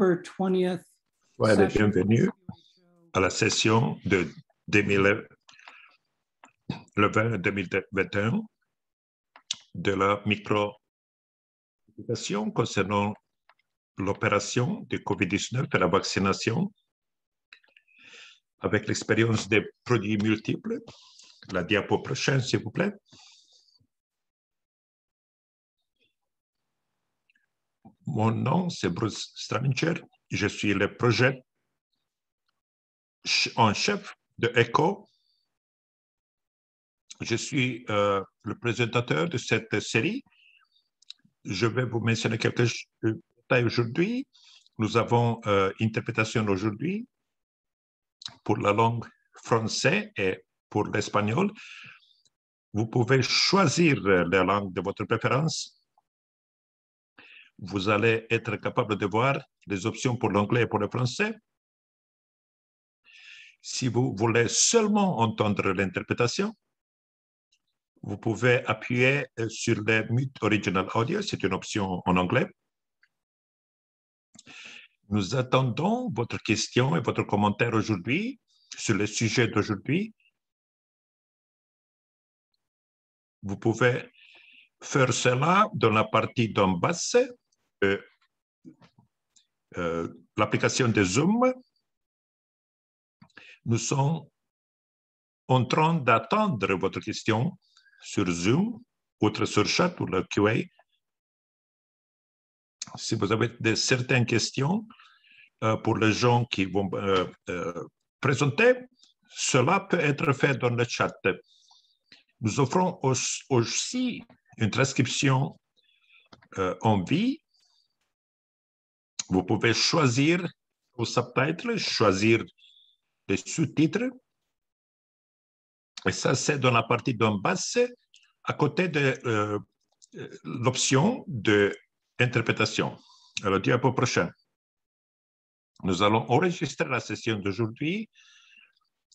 Ben, bienvenue à la session de 2021 de la micro concernant l'opération du COVID-19 de la vaccination avec l'expérience des produits multiples. La diapo prochaine, s'il vous plaît. Mon nom, c'est Bruce Straminger. Je suis le projet en chef de ECHO. Je suis euh, le présentateur de cette série. Je vais vous mentionner quelques détails aujourd'hui. Nous avons euh, interprétation aujourd'hui pour la langue française et pour l'espagnol. Vous pouvez choisir euh, la langue de votre préférence vous allez être capable de voir les options pour l'anglais et pour le français. Si vous voulez seulement entendre l'interprétation, vous pouvez appuyer sur le Mute Original Audio, c'est une option en anglais. Nous attendons votre question et votre commentaire aujourd'hui sur le sujet d'aujourd'hui. Vous pouvez faire cela dans la partie d'en basse euh, l'application de Zoom, nous sommes en train d'attendre votre question sur Zoom, ou sur chat ou le QA. Si vous avez de, certaines questions euh, pour les gens qui vont euh, présenter, cela peut être fait dans le chat. Nous offrons aussi une transcription en vie vous pouvez choisir vos sous-titres, choisir des sous-titres. Et ça, c'est dans la partie d'en bas, à côté de euh, l'option d'interprétation. Alors, diapo prochain. Nous allons enregistrer la session d'aujourd'hui.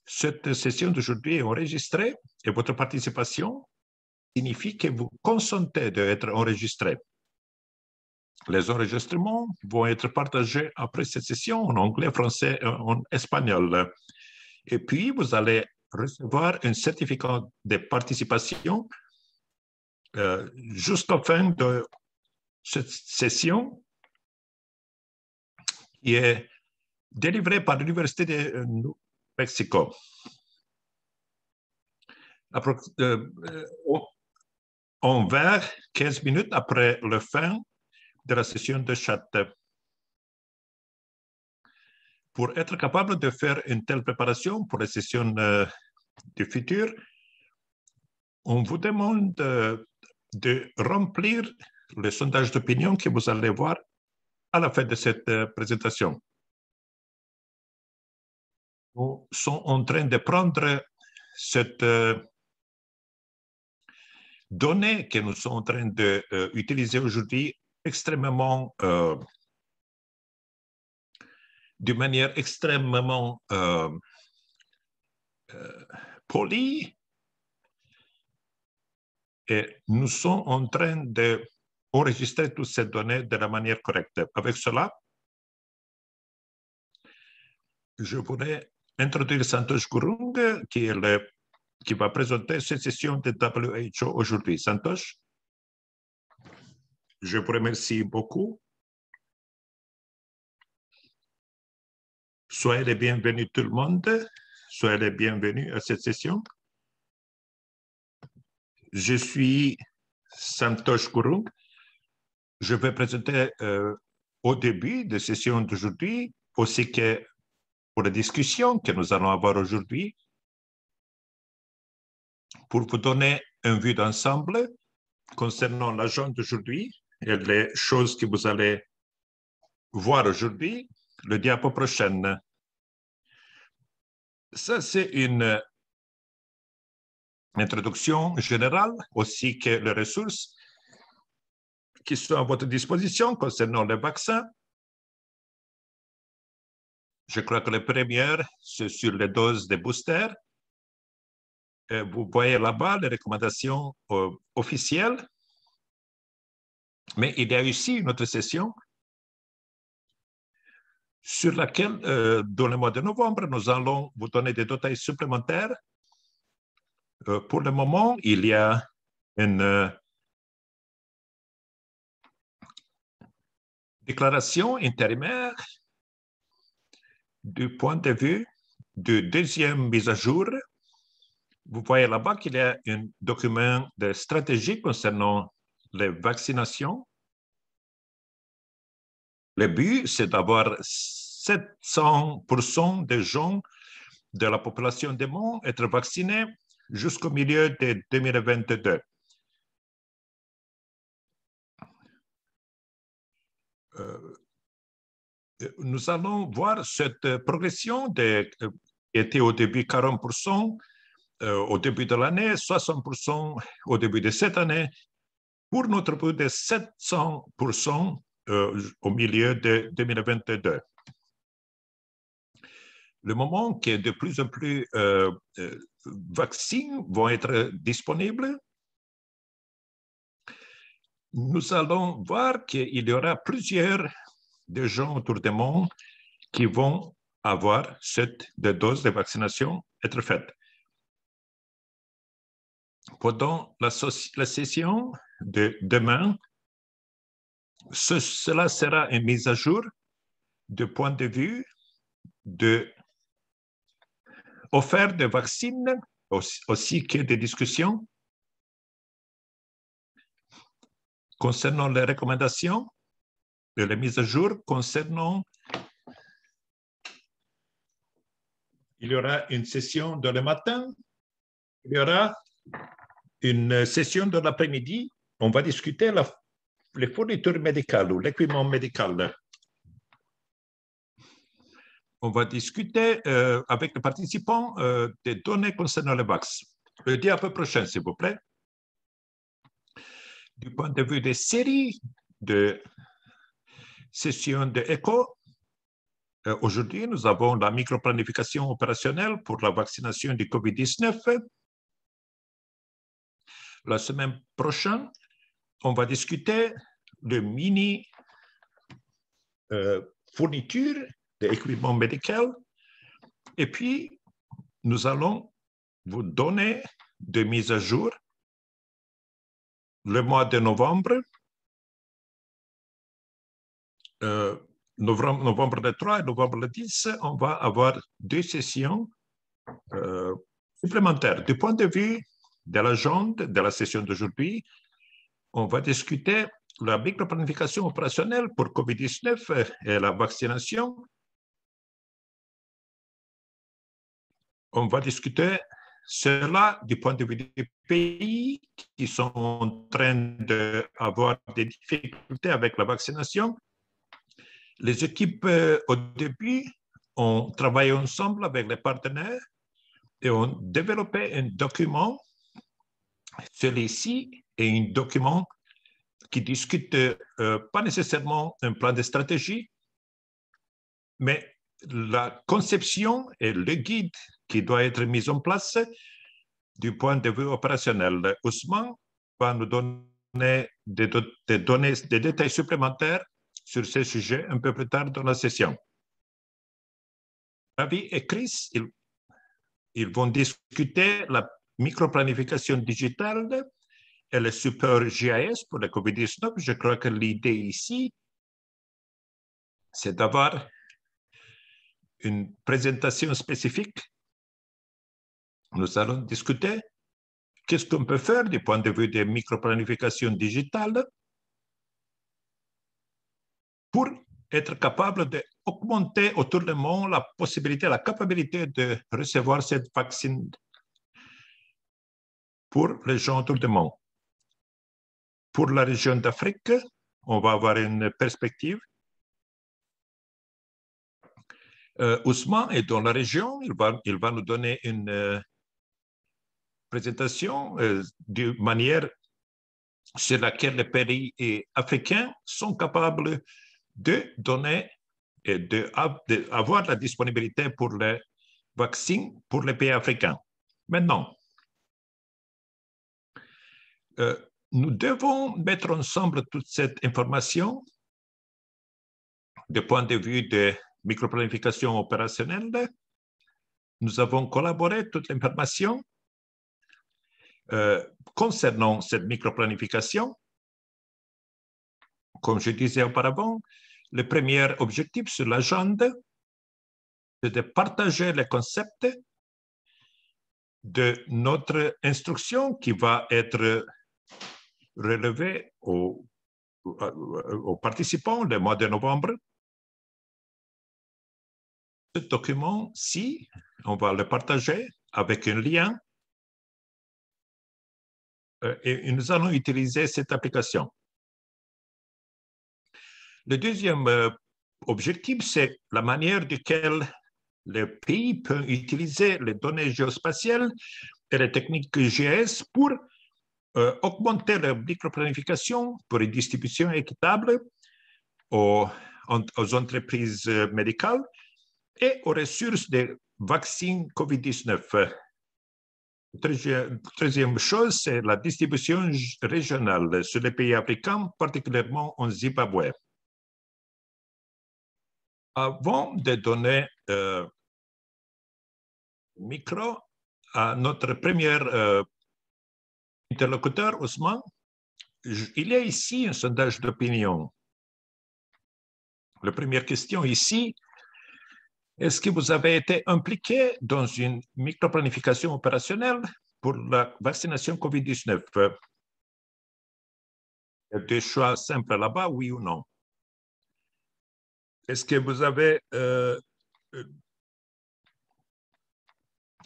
Cette session d'aujourd'hui est enregistrée et votre participation signifie que vous consentez d'être enregistré. Les enregistrements vont être partagés après cette session en anglais, français et en espagnol. Et puis, vous allez recevoir un certificat de participation jusqu'au euh, jusqu'à la fin de cette session qui est délivré par l'Université de New Mexico. Envers 15 minutes après le fin de la session de chat. Pour être capable de faire une telle préparation pour la session euh, du futur, on vous demande euh, de remplir le sondage d'opinion que vous allez voir à la fin de cette euh, présentation. Nous sommes en train de prendre cette donnée que nous sommes en train d'utiliser aujourd'hui extrêmement, euh, d'une manière extrêmement euh, euh, polie, et nous sommes en train d'enregistrer toutes ces données de la manière correcte. Avec cela, je voudrais introduire Santos Gurung, qui, est qui va présenter cette session de WHO aujourd'hui. Santos je vous remercie beaucoup. Soyez les bienvenus tout le monde. Soyez les bienvenus à cette session. Je suis Santosh Gurung. Je vais présenter euh, au début de la session d'aujourd'hui, aussi que pour la discussion que nous allons avoir aujourd'hui, pour vous donner une vue d'ensemble concernant l'agent d'aujourd'hui, et les choses que vous allez voir aujourd'hui, le diapo prochaine. Ça, c'est une introduction générale, aussi que les ressources qui sont à votre disposition concernant les vaccins. Je crois que les premières, c'est sur les doses de booster. Euh, vous voyez là-bas les recommandations euh, officielles mais il y a aussi une autre session sur laquelle, euh, dans le mois de novembre, nous allons vous donner des détails supplémentaires. Euh, pour le moment, il y a une euh, déclaration intérimaire du point de vue du deuxième mise à jour. Vous voyez là-bas qu'il y a un document de stratégie concernant les vaccinations. Le but, c'est d'avoir 700% des gens de la population des monde être vaccinés jusqu'au milieu de 2022. Euh, nous allons voir cette progression qui était au début 40%, euh, au début de l'année, 60% au début de cette année pour notre peu de 700% euh, au milieu de 2022. Le moment que de plus en plus euh, euh vaccins vont être disponibles, nous allons voir qu'il y aura plusieurs de gens autour du monde qui vont avoir cette dose de vaccination être faite. Pendant la, la session, de demain, cela sera une mise à jour de point de vue de offert de vaccines aussi, que des discussions concernant les recommandations de la mise à jour concernant il y aura une session de le matin, il y aura une session de l'après-midi on va discuter la, les fournitures médicales ou l'équipement médical. On va discuter euh, avec les participants euh, des données concernant le VAX. Le diapo prochain, s'il vous plaît. Du point de vue des séries de sessions de écho, euh, aujourd'hui, nous avons la microplanification opérationnelle pour la vaccination du COVID-19. La semaine prochaine, on va discuter de mini fournitures euh, fourniture d'équipements médicaux et puis nous allons vous donner des mises à jour le mois de novembre, euh, novembre, novembre 3 et novembre 10, on va avoir deux sessions euh, supplémentaires. Du point de vue de l'agenda de la session d'aujourd'hui, on va discuter la micro-planification opérationnelle pour COVID-19 et la vaccination. On va discuter cela du point de vue des pays qui sont en train d'avoir des difficultés avec la vaccination. Les équipes, euh, au début, ont travaillé ensemble avec les partenaires et ont développé un document. Celui-ci et un document qui discute euh, pas nécessairement un plan de stratégie, mais la conception et le guide qui doit être mis en place du point de vue opérationnel. Ousmane va nous donner des, données, des détails supplémentaires sur ces sujets un peu plus tard dans la session. Ravi et Chris, ils, vont discuter la microplanification digitale et le super GIS pour la COVID-19, je crois que l'idée ici, c'est d'avoir une présentation spécifique. Nous allons discuter qu'est-ce qu'on peut faire du point de vue des microplanifications digitales pour être capable d'augmenter autour du monde la possibilité, la capacité de recevoir cette vaccine pour les gens autour du monde. Pour la région d'Afrique, on va avoir une perspective. Euh, Ousmane est dans la région, il va, il va nous donner une euh, présentation euh, de manière sur laquelle les pays africains sont capables de donner, d'avoir de, la disponibilité pour les vaccins pour les pays africains. Maintenant, nous devons mettre ensemble toute cette information du point de vue de microplanification opérationnelle. Nous avons collaboré toute l'information euh, concernant cette microplanification. Comme je disais auparavant, le premier objectif sur l'agenda, c'est de partager les concepts de notre instruction qui va être relevé aux, participants le mois de novembre. Ce document-ci, on va le partager avec un lien euh, et nous allons utiliser cette application. Le deuxième euh, objectif, c'est la manière duquel le pays peut utiliser les données géospatiales et les techniques GIS pour eh, augmenter la microplanification pour une distribution équitable aux, entreprises euh, médicales et aux ressources des vaccins COVID-19. Troisième chose, c'est la distribution régionale sur les pays africains, particulièrement en Zimbabwe. Avant de donner euh, micro à notre première euh, interlocuteur, Osman, il y a ici un sondage d'opinion. La première question ici, est-ce que vous avez été impliqué dans une microplanification opérationnelle pour la vaccination COVID-19 Il y des choix simples là-bas, oui ou non. Est-ce que vous avez euh, euh,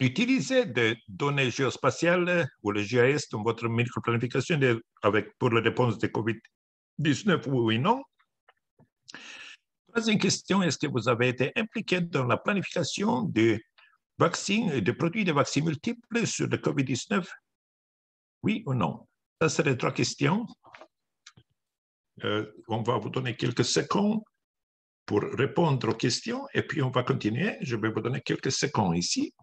utiliser des données géospatiales ou le GIS dans votre microplanification avec, pour la réponse de COVID-19, oui ou non. Troisième question, est-ce que vous avez été impliqué dans la planification de vaccins et de produits de vaccins multiples sur le COVID-19? Oui ou non? Ça, c'est les trois questions. Euh, on va vous donner quelques secondes pour répondre aux questions et puis on va continuer. Je vais vous donner quelques secondes ici.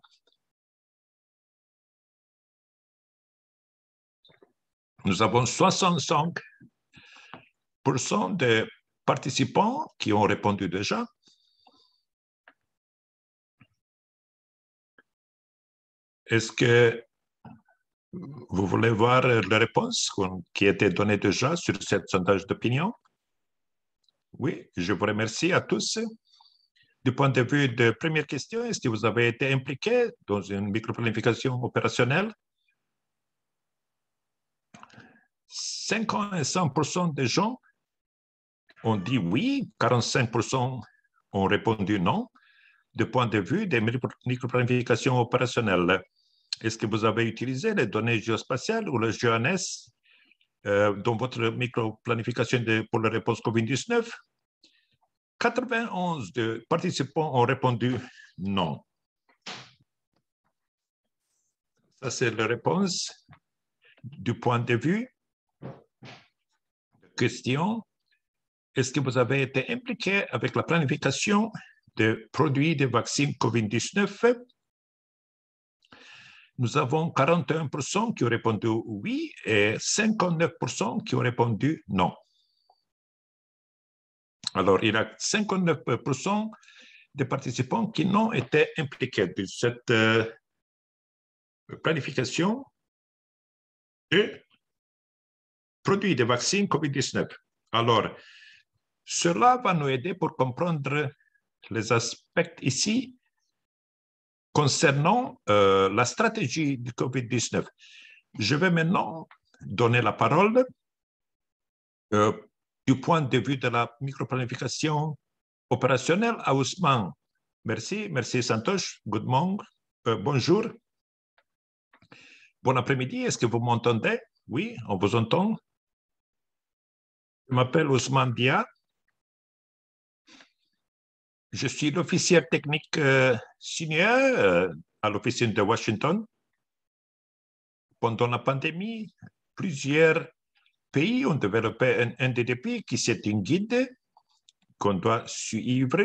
Nous avons 65% de participants qui ont répondu déjà. Est-ce que vous voulez voir la réponse qui a été donnée déjà sur ce sondage d'opinion? Oui, je vous remercie à tous. Du point de vue de première question, est-ce que vous avez été impliqué dans une microplanification opérationnelle? 55% des gens ont dit oui, 45% ont répondu non, du point de vue des microplanifications opérationnelles. Est-ce que vous avez utilisé les données géospatiales ou le GNS euh, dans votre microplanification pour la réponse COVID-19 91 de participants ont répondu non. Ça, c'est la réponse du point de vue question, est-ce que vous avez été impliqué avec la planification de produits de vaccins COVID-19 Nous avons 41% qui ont répondu oui et 59% qui ont répondu non. Alors, il y a 59% des participants qui n'ont été impliqués dans cette euh, planification produit des vaccins COVID-19. Alors, cela va nous aider pour comprendre les aspects ici concernant euh, la stratégie du COVID-19. Je vais maintenant donner la parole euh, du point de vue de la microplanification opérationnelle à Ousmane. Merci, merci Santosh. Good morning. Euh, bonjour. Bon après-midi. Est-ce que vous m'entendez? Oui, on vous entend. Je m'appelle Ousmane Dia. Je suis l'officier technique euh, senior euh, à l'officine de Washington. Pendant la pandémie, plusieurs pays ont développé un NDDP qui est un guide qu'on doit suivre.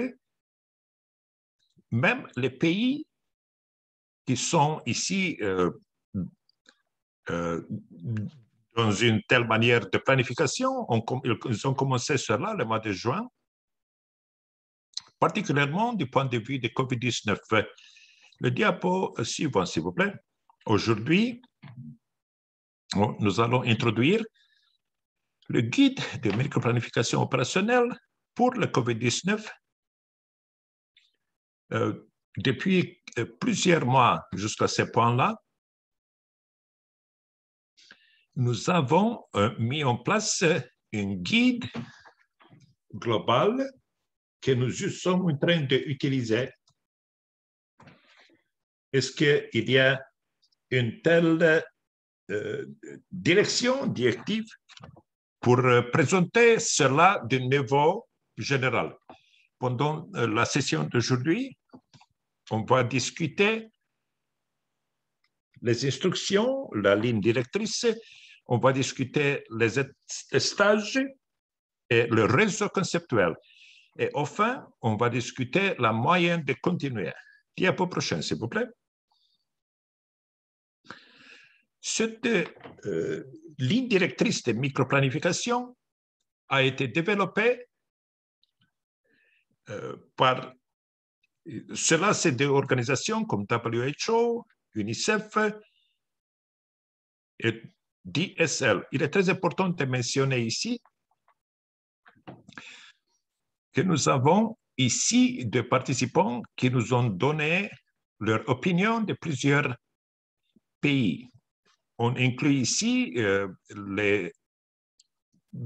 Même les pays qui sont ici euh, dans une telle manière de planification. ils ont commencé cela le mois de juin, particulièrement du point de vue de COVID-19. Le diapo euh, suivant, s'il vous plaît. Aujourd'hui, oh, nous allons introduire le guide de microplanification opérationnelle pour le COVID-19. Euh, depuis euh, plusieurs mois jusqu'à ce point-là, nous avons euh, mis en place euh, un guide global que nous sommes en train d'utiliser. Est-ce qu'il y a une telle euh, direction directive pour présenter cela de niveau général. Pendant la session d'aujourd'hui, on va discuter les instructions, la ligne directrice on va discuter les stages et le réseau conceptuel. Et enfin, on va discuter la moyenne de continuer. Diapo prochain, s'il vous plaît. Cette euh, ligne directrice de microplanification a été développée euh, par cela, c'est des organisations comme WHO, UNICEF et DSL. Il est très important de mentionner ici que nous avons ici des participants qui nous ont donné leur opinion de plusieurs pays. On inclut ici euh, les,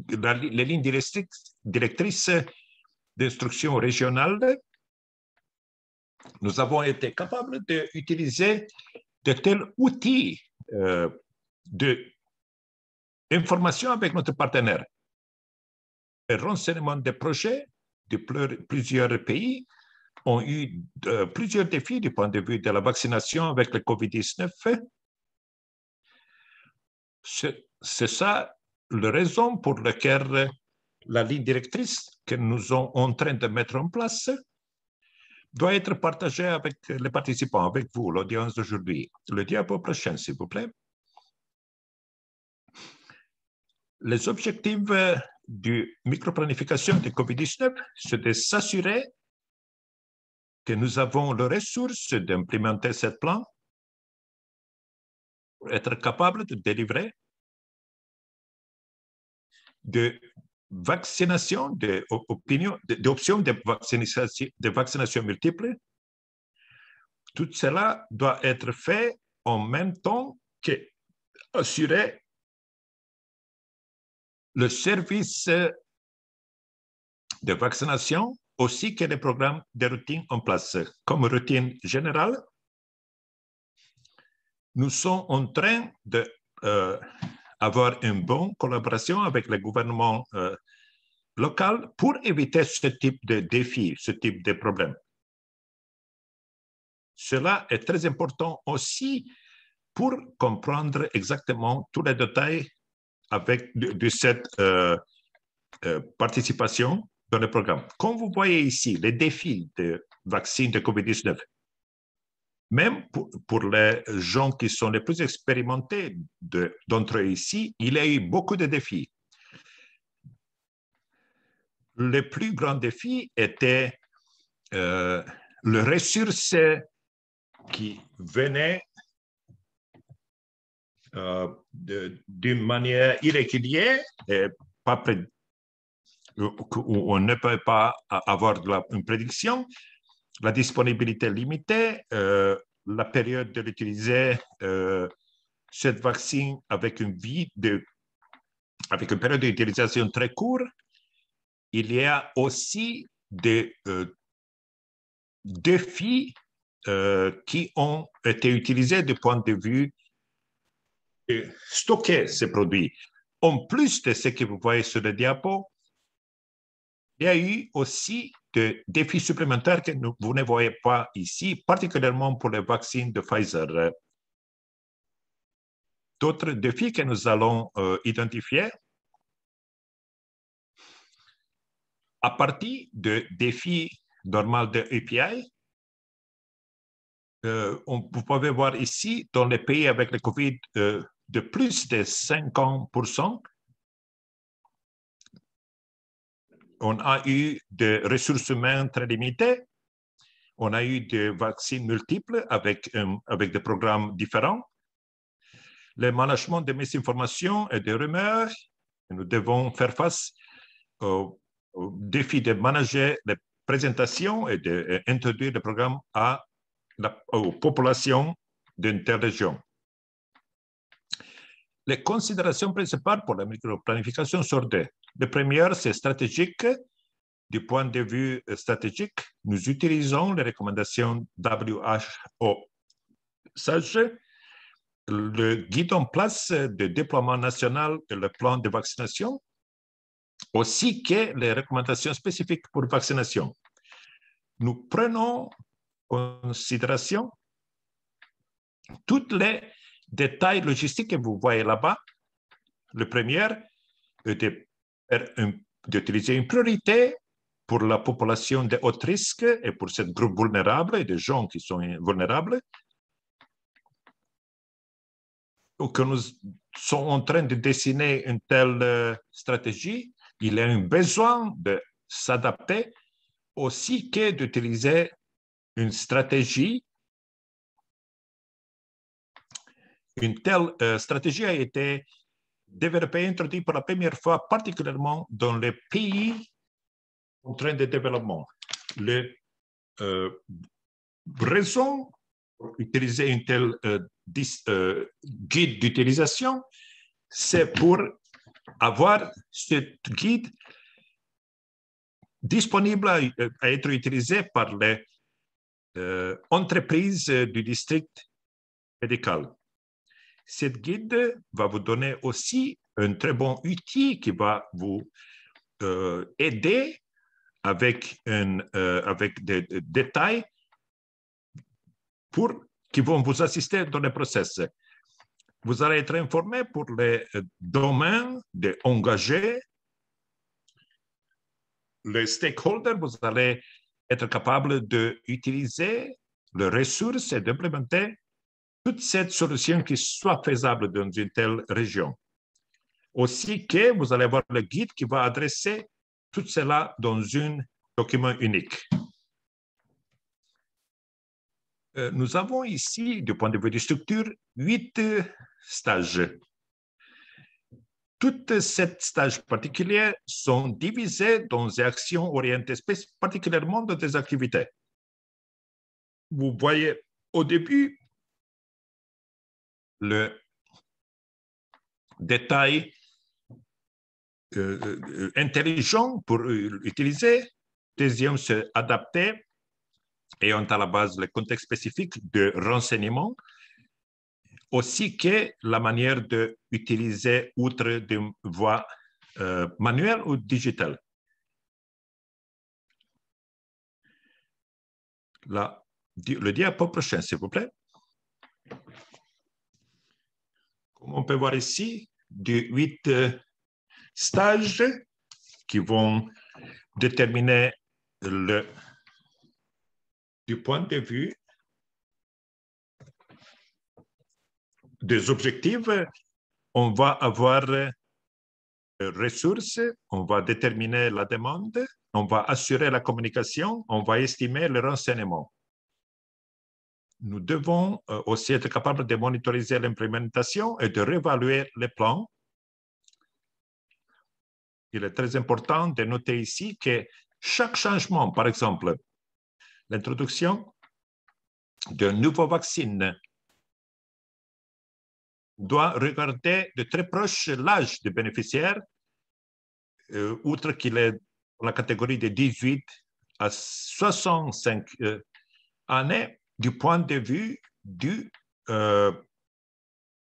les, lignes directrices d'instruction régionale. Nous avons été capables d'utiliser de tels outils euh, de Information avec notre partenaire. Les renseignements des projets de plusieurs pays ont eu euh, plusieurs défis du point de vue de la vaccination avec le COVID-19. C'est ça la raison pour laquelle la ligne directrice que nous sommes en train de mettre en place doit être partagée avec les participants, avec vous, l'audience d'aujourd'hui. Le diable prochain, s'il vous plaît. Les objectifs euh, du microplanification de COVID-19, c'est de s'assurer que nous avons les ressources d'implémenter ce plan, pour être capable de délivrer de vaccination, de, vaccination, de vaccination multiple. Tout cela doit être fait en même temps que assurer le service de vaccination aussi que les programmes de routine en place. Comme routine générale, nous sommes en train d'avoir euh, avoir une bonne collaboration avec le gouvernement euh, local pour éviter ce type de défi, ce type de problème. Cela est très important aussi pour comprendre exactement tous les détails avec de, cette euh, euh, participation dans le programme. Comme vous voyez ici, les défis de vaccins de COVID-19, même pour, les gens qui sont les plus expérimentés d'entre eux ici, il y a eu beaucoup de défis. Le plus grand défi était euh, le ressource qui venait euh, d'une manière irrégulière, et pas où on ne peut pas avoir une prédiction, la disponibilité limitée, euh, la période de l'utiliser, euh, cette vaccine avec une vie de, avec une période d'utilisation très courte, il y a aussi des défis qui ont été utilisés du point de vue stocker ces produits. En plus de ce que vous voyez sur le diapo, il y a eu aussi des défis supplémentaires que vous ne voyez pas ici, particulièrement pour les vaccins de Pfizer. D'autres défis que nous allons euh, identifier à partir de défis normaux de API, euh, vous pouvez voir ici, dans les pays avec le COVID, euh, de plus de 50%, on a eu des ressources humaines très limitées, on a eu des vaccins multiples avec, euh, avec des programmes différents, le management des misinformations et des rumeurs, nous devons faire face au, défi de manager les présentations et d'introduire le programme à la aux populations d'une telle région les considérations principales pour la microplanification sont deux. La première, c'est stratégique. Du point de vue euh, stratégique, nous utilisons les recommandations WHO Sage, le guide en place de déploiement national de le plan de vaccination, aussi que les recommandations spécifiques pour vaccination. Nous prenons en considération toutes les détails logistiques que vous voyez là-bas. Le premier est d'utiliser une priorité pour la population de haut risque et pour ce groupe vulnérable et des gens qui sont vulnérables que nous sommes en train de dessiner une telle euh, stratégie, il y a un besoin de s'adapter aussi que d'utiliser une stratégie Une telle euh, stratégie a été développée et introduite pour la première fois, particulièrement dans les pays en train de développement. Les euh, raison pour utiliser une telle euh, guide d'utilisation, c'est pour avoir ce guide disponible à, à être utilisé par les entreprises du district médical. Cette guide va vous donner aussi un très bon outil qui va vous euh, aider avec, euh, avec des, détails pour, qui vont vous assister dans le process. Vous allez être informé pour les euh, domaines des engagés, les stakeholders, vous allez être capable d'utiliser les ressources et d'implémenter toute cette solution qui soit faisable dans une telle région. Aussi que vous allez avoir le guide qui va adresser tout cela dans un document unique. Euh, nous avons ici, du point de vue des structures, huit stages. Toutes ces stages particuliers sont divisés dans des actions orientées particulièrement dans des activités. Vous voyez, au début, le détail euh, intelligent pour utiliser. Deuxième, c'est adapter et à la base le contexte spécifique de renseignement, aussi que la manière d'utiliser outre des voies euh, manuelles ou digitales. La, le diapo prochain, s'il vous plaît on peut voir ici, de huit euh, stages qui vont déterminer le, du point de vue des objectifs, on va avoir euh, ressources, on va déterminer la demande, on va assurer la communication, on va estimer le renseignement nous devons euh, aussi être capables de monitoriser l'implémentation et de réévaluer les plans. Il est très important de noter ici que chaque changement, par exemple, l'introduction d'un nouveau vaccin doit regarder de très proche l'âge du bénéficiaires, euh, outre qu'il est la catégorie de 18 à 65 euh, années, du point de vue du euh,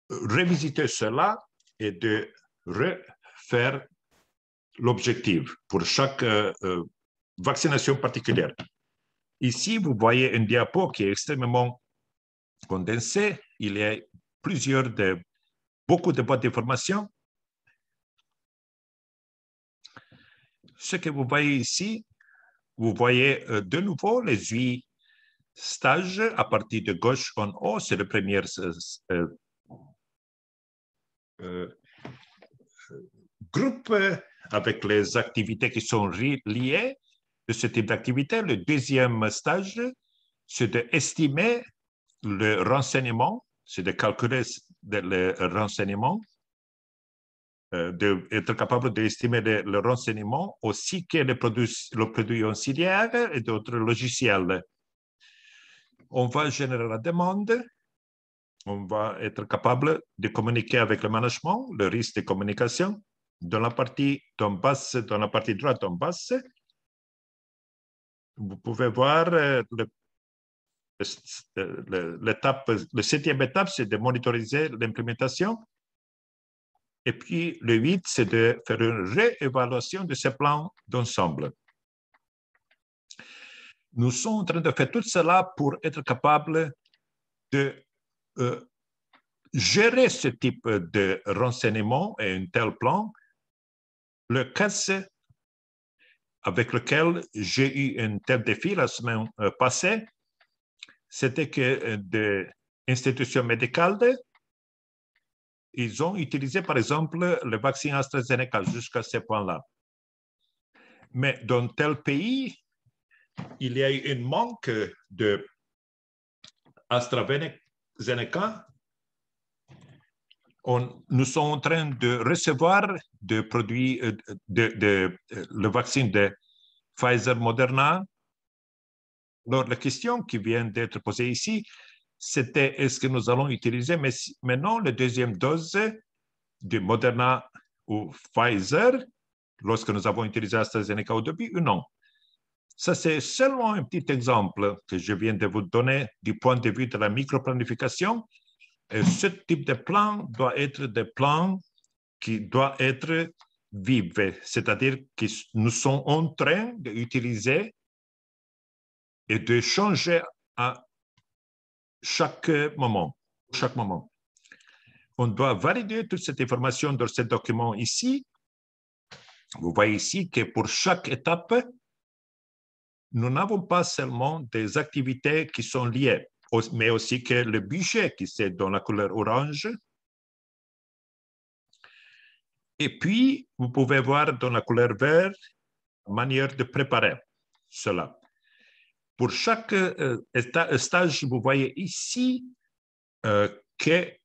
revisiter cela et de refaire l'objectif pour chaque euh, euh, vaccination particulière. Ici, vous voyez un diapo qui est extrêmement condensé. Il y a plusieurs de, beaucoup de boîtes d'information. Ce que vous voyez ici, vous voyez de nouveau les huit stage à partir de gauche en haut, c'est le premier euh, euh, groupe avec les activités qui sont liées de ce type d'activité. Le deuxième stage, c'est d'estimer le renseignement, c'est de calculer le renseignement, euh, d'être capable d'estimer le, renseignement, aussi que le produit, le produit auxiliaire et d'autres logiciels on va générer la demande, on va être capable de communiquer avec le management, le risque de communication. Dans la partie en dans la partie droite en basse, vous pouvez voir euh, l'étape, la septième étape, c'est de monitoriser l'implémentation. Et puis, le huit, c'est de faire une réévaluation de ce plan d'ensemble nous sommes en train de faire tout cela pour être capables de euh, gérer ce type de renseignement et un tel plan. Le cas avec lequel j'ai eu un tel défi la semaine euh, passée, c'était que euh, des institutions médicales, ils ont utilisé par exemple le vaccin AstraZeneca jusqu'à ce point-là. Mais dans tel pays, il y a eu un manque de AstraZeneca. On, nous sommes en train de recevoir de produits, euh, de, le vaccin de Pfizer-Moderna. Alors, la question qui vient d'être posée ici, c'était est-ce que nous allons utiliser maintenant la deuxième dose de Moderna ou Pfizer lorsque nous avons utilisé AstraZeneca au début ou non? Ça, c'est seulement un petit exemple que je viens de vous donner du point de vue de la microplanification. Et ce type de plan doit être des plans qui doit être vivant, c'est-à-dire que nous sommes en train d'utiliser et de changer à chaque moment, chaque moment. On doit valider toute cette information dans ce document ici. Vous voyez ici que pour chaque étape, nous n'avons pas seulement des activités qui sont liées, mais aussi que le budget qui est dans la couleur orange. Et puis, vous pouvez voir dans la couleur verte la manière de préparer cela. Pour chaque euh, euh, stage, vous voyez ici euh, qu'il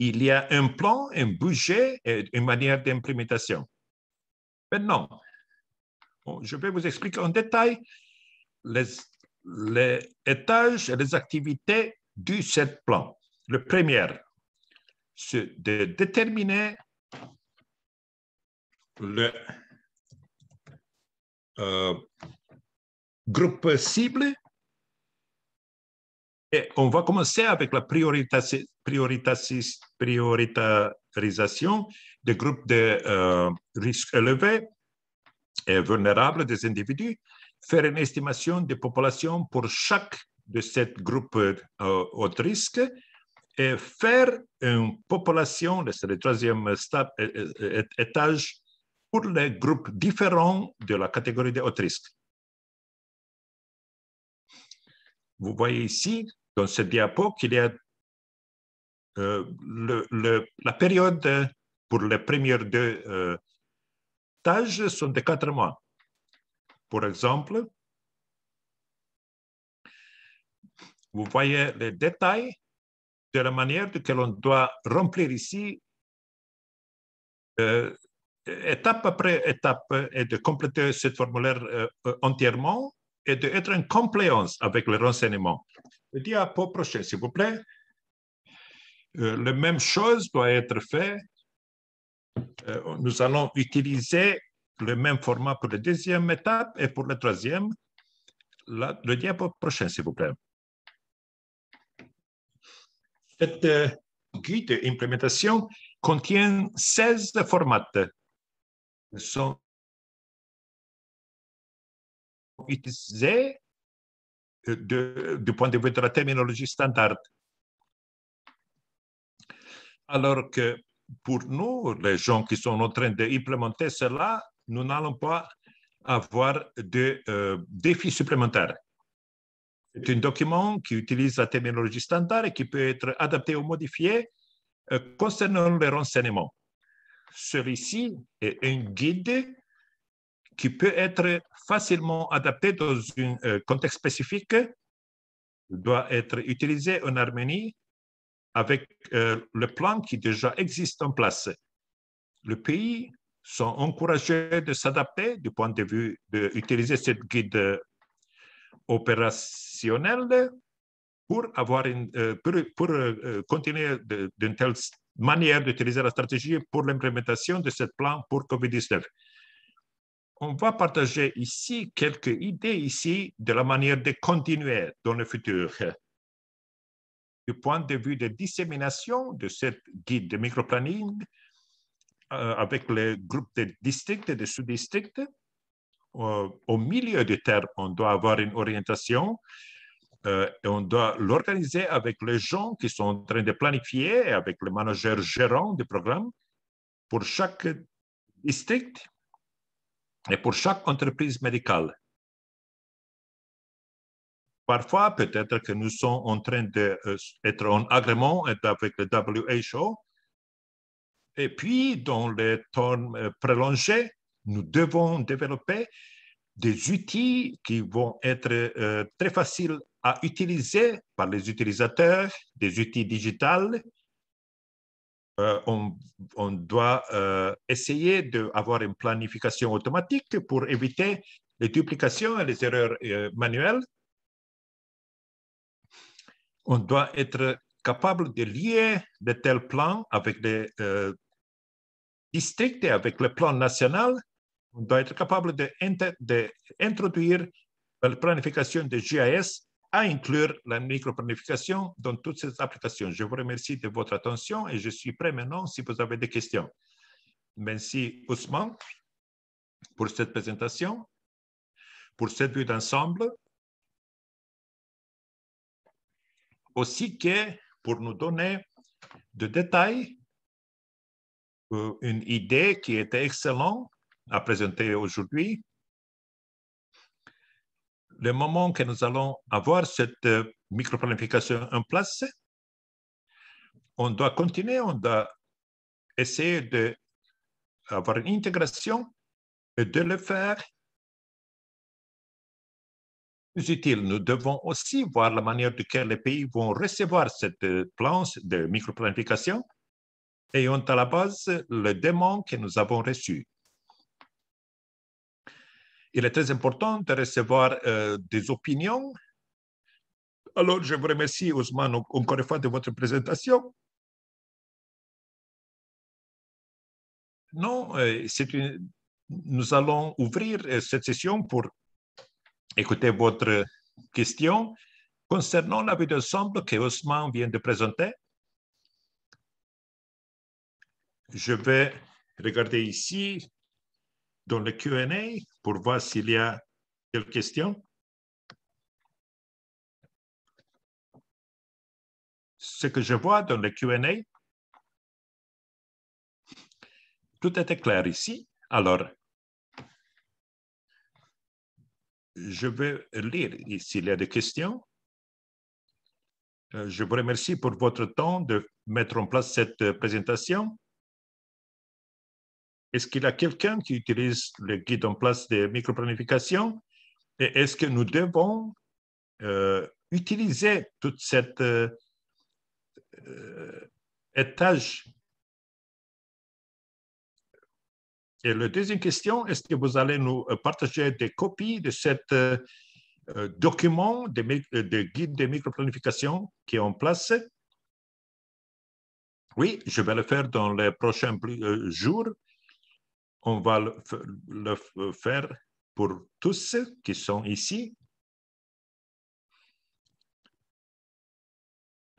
y a un plan, un budget et une manière d'implémentation. Maintenant, je vais vous expliquer en détail les, étages et les activités du sept plan. Le premier, c'est de déterminer le euh, groupe cible et on va commencer avec la prioritarisation des groupes de euh, risque élevé et vulnérables des individus faire une estimation de populations pour chaque de ces groupes euh, haut risque et faire une population, c'est le troisième étage, pour les groupes différents de la catégorie de haut risque. Vous voyez ici, dans ce diapo, qu'il y a euh, la période pour les premiers deux étages euh, sont de quatre mois. Pour exemple, vous voyez les détails de la manière que l'on doit remplir ici euh, étape après étape et de compléter ce formulaire euh, entièrement et d'être en compliance avec le renseignement. Le diapo prochain, s'il vous plaît. Euh, la même chose doit être faite. Euh, nous allons utiliser le même format pour la deuxième étape et pour la troisième. le diapo prochain, s'il vous plaît. Cette euh, guide d'implémentation contient 16 formats. Ils sont utilisés euh, du point de vue de la terminologie standard. Alors que pour nous, les gens qui sont en train d'implémenter cela, nous n'allons pas avoir de euh, défis supplémentaires. C'est un document qui utilise la terminologie standard et qui peut être adapté ou modifié euh, concernant les renseignements. Celui-ci est un guide qui peut être facilement adapté dans un euh, contexte spécifique, Il doit être utilisé en Arménie avec le plan qui déjà existe en place. Le pays sont encouragés de s'adapter du point de vue d'utiliser cette guide opérationnelle pour, avoir euh, pour, pour euh, continuer d'une telle manière d'utiliser la stratégie pour l'implémentation de ce plan pour COVID-19. On va partager ici quelques idées ici de la manière de continuer dans le futur. Du point de vue de dissémination de cette guide de microplanning, euh, avec les groupes de districts et de sous-districts. Euh, au milieu du terme, on doit avoir une orientation euh, et on doit l'organiser avec les gens qui sont en train de planifier avec le manager gérant du programme pour chaque district et pour chaque entreprise médicale. Parfois, peut-être que nous sommes en train d'être en agrément avec le WHO et puis, dans les termes euh, prolongés, nous devons développer des outils qui vont être euh, très faciles à utiliser par les utilisateurs, des outils digitales. Euh, on, doit essayer d'avoir une planification automatique pour éviter les duplications et les erreurs manuelles. On doit être capable de lier de tels plans avec des district et avec le plan national, on doit être capable d'introduire la planification de GIS à inclure la microplanification dans toutes ces applications. Je vous remercie de votre attention et je suis prêt maintenant si vous avez des questions. Merci Ousmane pour cette présentation, pour cette vue d'ensemble, aussi que pour nous donner de détails euh, une idée qui était excellente à présenter aujourd'hui. Le moment que nous allons avoir cette euh, microplanification en place, on doit continuer, on doit essayer d'avoir une intégration et de le faire plus utile. Nous devons aussi voir la manière duquel les pays vont recevoir cette euh, plan de microplanification ayant à la base le démon que nous avons reçu. Il est très important de recevoir euh, des opinions. Alors, je vous remercie, Ousmane, encore une fois de votre présentation. Non, euh, nous allons ouvrir euh, cette session pour écouter votre question concernant la vie d'ensemble que Ousmane vient de présenter je vais regarder ici dans le Q&A pour voir s'il y a des questions. Ce que je vois dans le Q&A, tout était clair ici. Alors, je vais lire s'il y a des questions. Euh, je vous remercie pour votre temps de mettre en place cette présentation. Est-ce qu'il y a quelqu'un qui utilise le guide en place de microplanification Et est-ce que nous devons euh, utiliser toute cette euh, euh, étage Et la deuxième question, est-ce que vous allez nous partager des copies de cet document de, de, guide de microplanification qui est en place? Oui, je vais le faire dans les prochains jours on va le, faire pour tous ceux qui sont ici.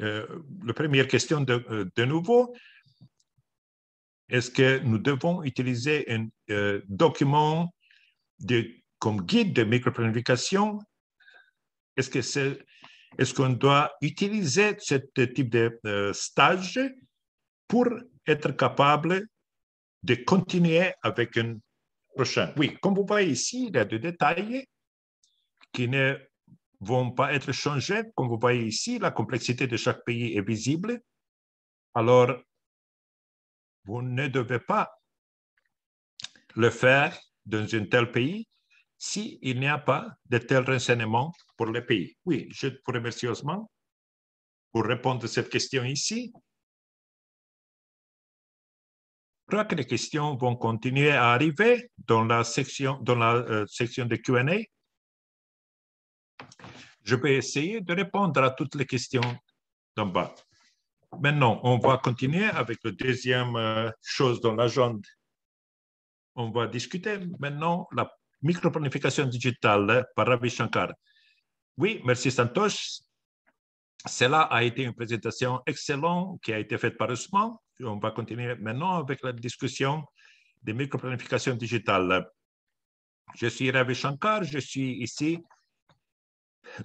Euh, la première question euh, de, nouveau, est-ce que nous devons utiliser un euh, document comme guide de microplanification? Est-ce que est-ce qu'on doit utiliser ce type de stage pour être capable de continuer avec un prochain. Oui, comme vous voyez ici, il y a des détails qui ne vont pas être changés. Comme vous voyez ici, la complexité de chaque pays est visible. Alors, vous ne devez pas le faire dans un tel pays s'il il n'y a pas de tels renseignements pour le pays. Oui, je vous remercie pour répondre à cette question ici. Je crois que les questions vont continuer à arriver dans la section, dans la, euh, section de Q&A. Je vais essayer de répondre à toutes les questions d'en bas. Maintenant, on va continuer avec la deuxième euh, chose dans l'agenda. On va discuter maintenant la microplanification digitale euh, par Ravi Shankar. Oui, merci Santos. Cela a été une présentation excellente qui a été faite par Ousmane on va continuer maintenant avec la discussion des microplanifications digitales. Je suis Ravi Shankar, je suis ici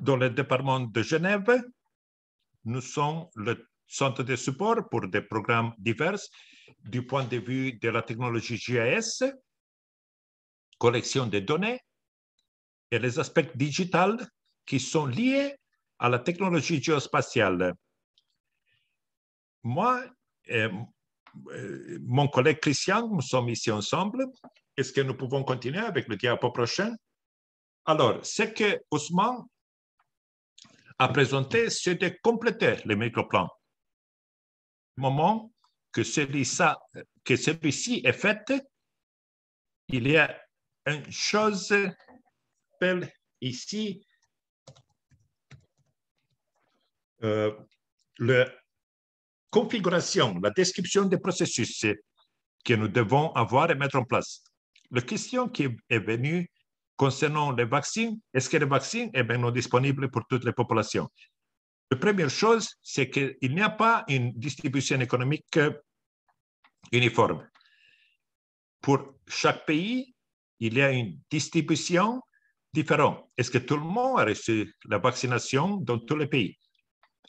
dans le département de Genève. Nous sommes le centre de support pour des programmes divers du point de vue de la technologie GIS, collection des données et les aspects digitaux qui sont liés à la technologie géospatiale. Moi, euh, mon collègue Christian, nous sommes ici ensemble. Est-ce que nous pouvons continuer avec le diapo prochain? Alors, ce que Ousmane a présenté, c'est de compléter le microplan. Au moment que celui-ci est fait, il y a une chose belle ici, euh, le configuration, la description des processus que nous devons avoir et mettre en place. La question qui est venue concernant les vaccins, est-ce que les vaccins eh ben, sont maintenant disponibles pour toutes les populations La première chose, c'est qu'il n'y a pas une distribution économique uniforme. Pour chaque pays, il y a une distribution différente. Est-ce que tout le monde a reçu la vaccination dans tous les pays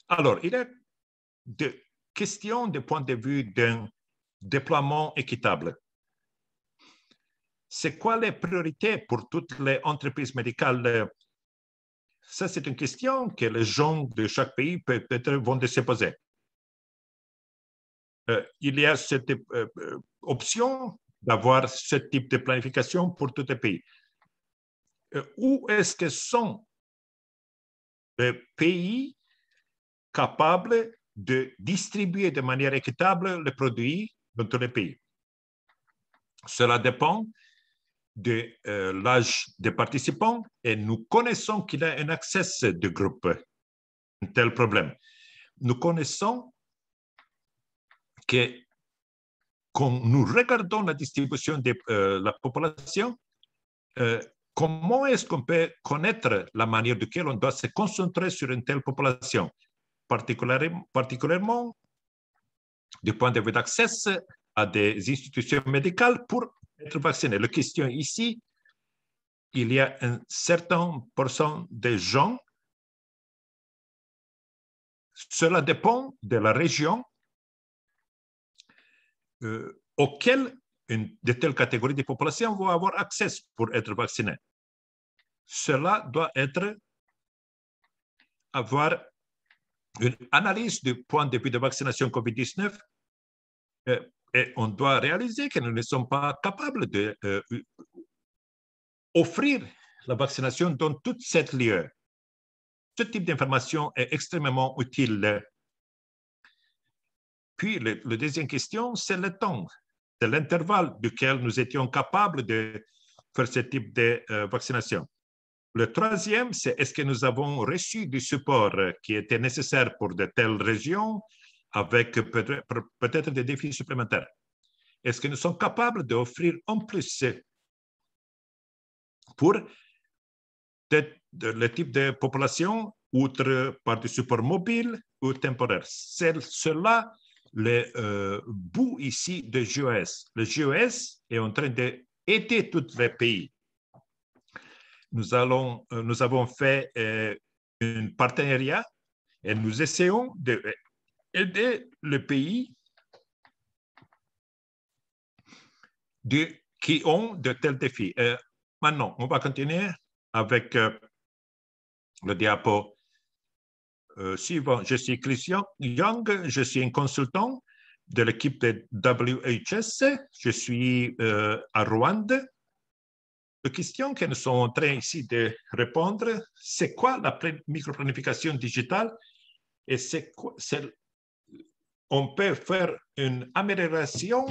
Alors, il y a de, question du point de vue d'un déploiement équitable. C'est quoi les priorités pour toutes les entreprises médicales Ça, c'est une question que les gens de chaque pays peut-être vont se poser. Euh, il y a cette euh, euh, option d'avoir ce type de planification pour tous les pays. où est-ce que sont les pays capables de distribuer de manière équitable les produits dans tous les pays. Cela dépend de euh, l'âge des participants et nous connaissons qu'il y a un accès de groupe, un tel problème. Nous connaissons que quand nous regardons la distribution de euh, la population, euh, comment est-ce qu'on peut connaître la manière de laquelle on doit se concentrer sur une telle population particulièrement du point de vue d'accès à des institutions médicales pour être vacciné. La question ici, il y a un certain pourcent de gens. Cela dépend de la région euh, auquel une de telles catégories de population vont avoir accès pour être vacciné. Cela doit être avoir une analyse du point de vue de vaccination COVID-19 euh, et on doit réaliser que nous ne sommes pas capables d'offrir euh, la vaccination dans toute cette lieu. Ce type d'information est extrêmement utile. Puis, le, la deuxième question, c'est le temps, c'est l'intervalle duquel nous étions capables de faire ce type de euh, vaccination. Le troisième, c'est est-ce que nous avons reçu du support euh, qui était nécessaire pour de telles régions avec peut-être des défis supplémentaires. Est-ce que nous sommes capables d'offrir en plus pour le type de population, outre par du support mobile ou temporaire. C'est cela le euh, bout ici de GES. Le GES est en train d'aider tous les pays euh, nous, avons fait euh, une partenariat et nous essayons d'aider euh, le pays qui ont de tels défis. maintenant, on va continuer avec le diapo suivant. Je suis Christian Young, je suis un consultant de l'équipe de WHS. Je suis à Rwanda la question que nous sommes en train ici de répondre, c'est quoi la microplanification digitale et c'est on peut faire une amélioration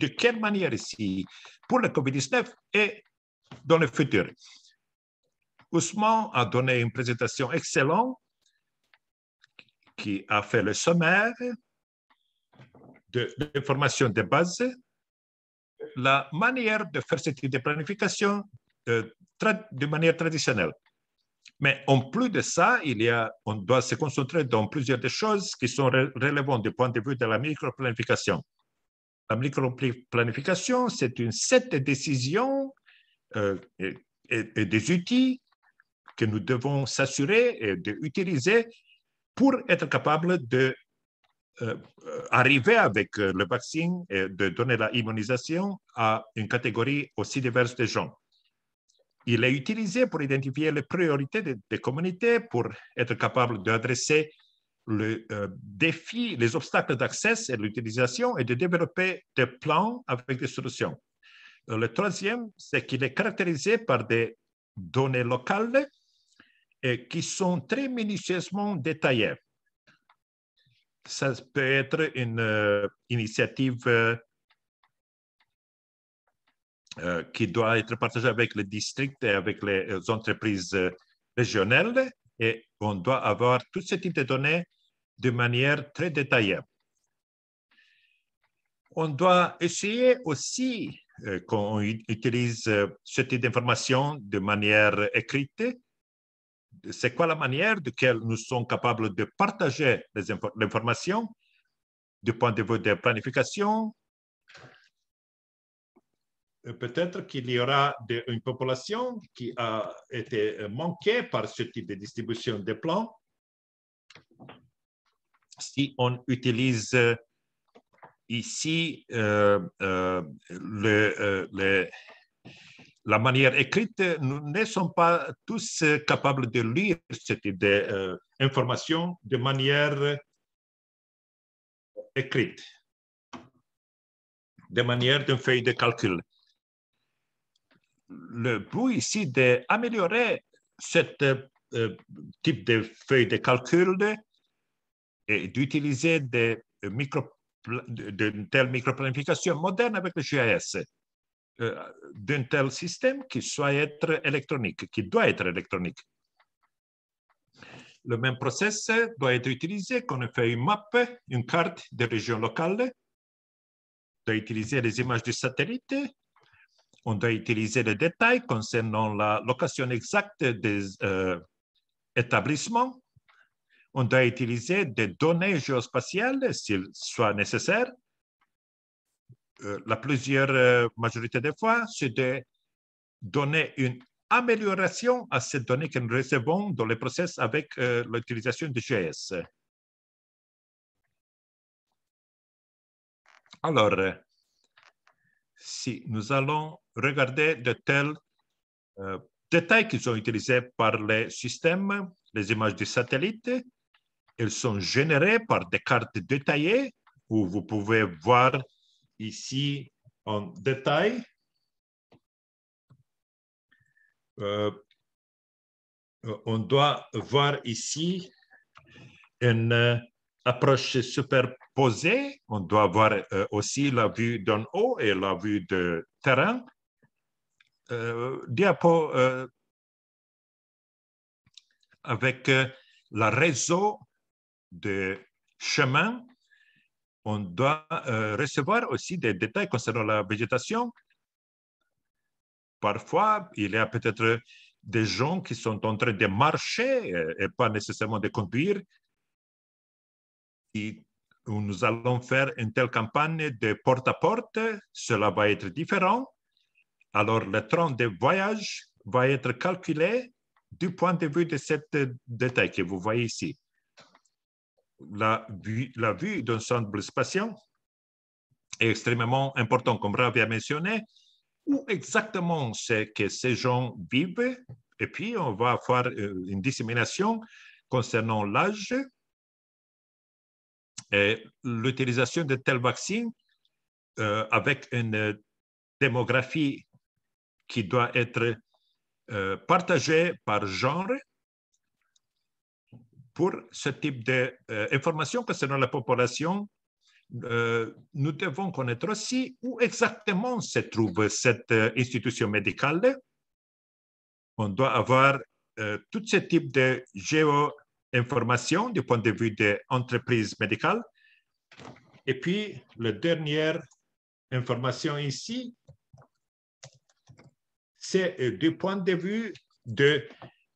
de quelle manière ici pour la COVID-19 et dans le futur. Ousmane a donné une présentation excellente qui a fait le sommaire de l'information de base la manière de faire ce type de planification euh, de manière traditionnelle. Mais en plus de ça, il y a, on doit se concentrer dans plusieurs des choses qui sont relevantes du point de vue de la microplanification. La microplanification, c'est une set de décisions euh, et, des outils que nous devons s'assurer d'utiliser pour être capable de euh, euh, arriver avec euh, le vaccin et de donner l'immunisation à une catégorie aussi diverse de gens. Il est utilisé pour identifier les priorités des communautés, pour être capable d'adresser le défis, défi, les obstacles d'accès et l'utilisation et de développer des plans avec des solutions. Le troisième, c'est qu'il est caractérisé par des données locales qui sont très minutieusement détaillées ça peut être une euh, initiative euh, euh, qui doit être partagée avec le district et avec les entreprises régionales. Et on doit avoir tout ces type de données de manière très détaillée. On doit essayer aussi, qu'on utilise ce type d'information de manière écrite, c'est quoi la manière de laquelle nous sommes capables de partager l'information du point de vue de planification. Euh, peut-être qu'il y aura une population qui a été manquée par ce type de distribution des plans. Si on utilise euh, ici euh, les la manière écrite, nous ne sommes pas tous euh, capables de lire cette type euh, information de manière euh, écrite, de manière d'une feuille de calcul. Le but ici d'améliorer ce type de feuille de calcul et d'utiliser des micro, telle microplanification moderne avec le GIS euh, d'un tel système qui soit être électronique, qui doit être électronique. Le même process doit être utilisé quand on fait une map, une carte des régions locales. On doit utiliser les images du satellite. On doit utiliser les détails concernant la location exacte des euh, établissements. On doit utiliser des données géospatiales s'il soit nécessaire. Euh, la plusieurs euh, majorité des fois, c'est de donner une amélioration à ces données que nous recevons dans les process avec euh, l'utilisation de GS. Alors, si nous allons regarder de tels détails qui sont utilisés par les systèmes, les images du satellite, elles sont générées par des cartes détaillées où vous pouvez voir ici en détail. Euh, on doit voir ici une euh, approche superposée. On doit voir euh, aussi la vue d'en haut et la vue de terrain. diapo avec la réseau de chemins on doit euh, recevoir aussi des détails concernant la végétation. Parfois, il y a peut-être des gens qui sont en train de marcher euh, et pas nécessairement de conduire. nous allons faire une telle campagne de porte à porte. Cela va être différent. Alors, le temps de voyage va être calculé du point de vue de cette euh, détail que vous voyez ici la vue, la vue d'un de spatial est extrêmement important, comme Ravi a mentionné, où exactement c'est que ces gens vivent. Et puis, on va faire euh, une dissémination concernant l'âge et l'utilisation de tels vaccins euh, avec une démographie qui doit être euh, partagée par genre pour ce type d'informations euh, concernant la population, euh, nous devons connaître aussi où exactement se trouve cette euh, institution médicale. On doit avoir tout ce type de géo-information du point de vue des entreprises médicales. Et puis, la dernière information ici, c'est du point de vue de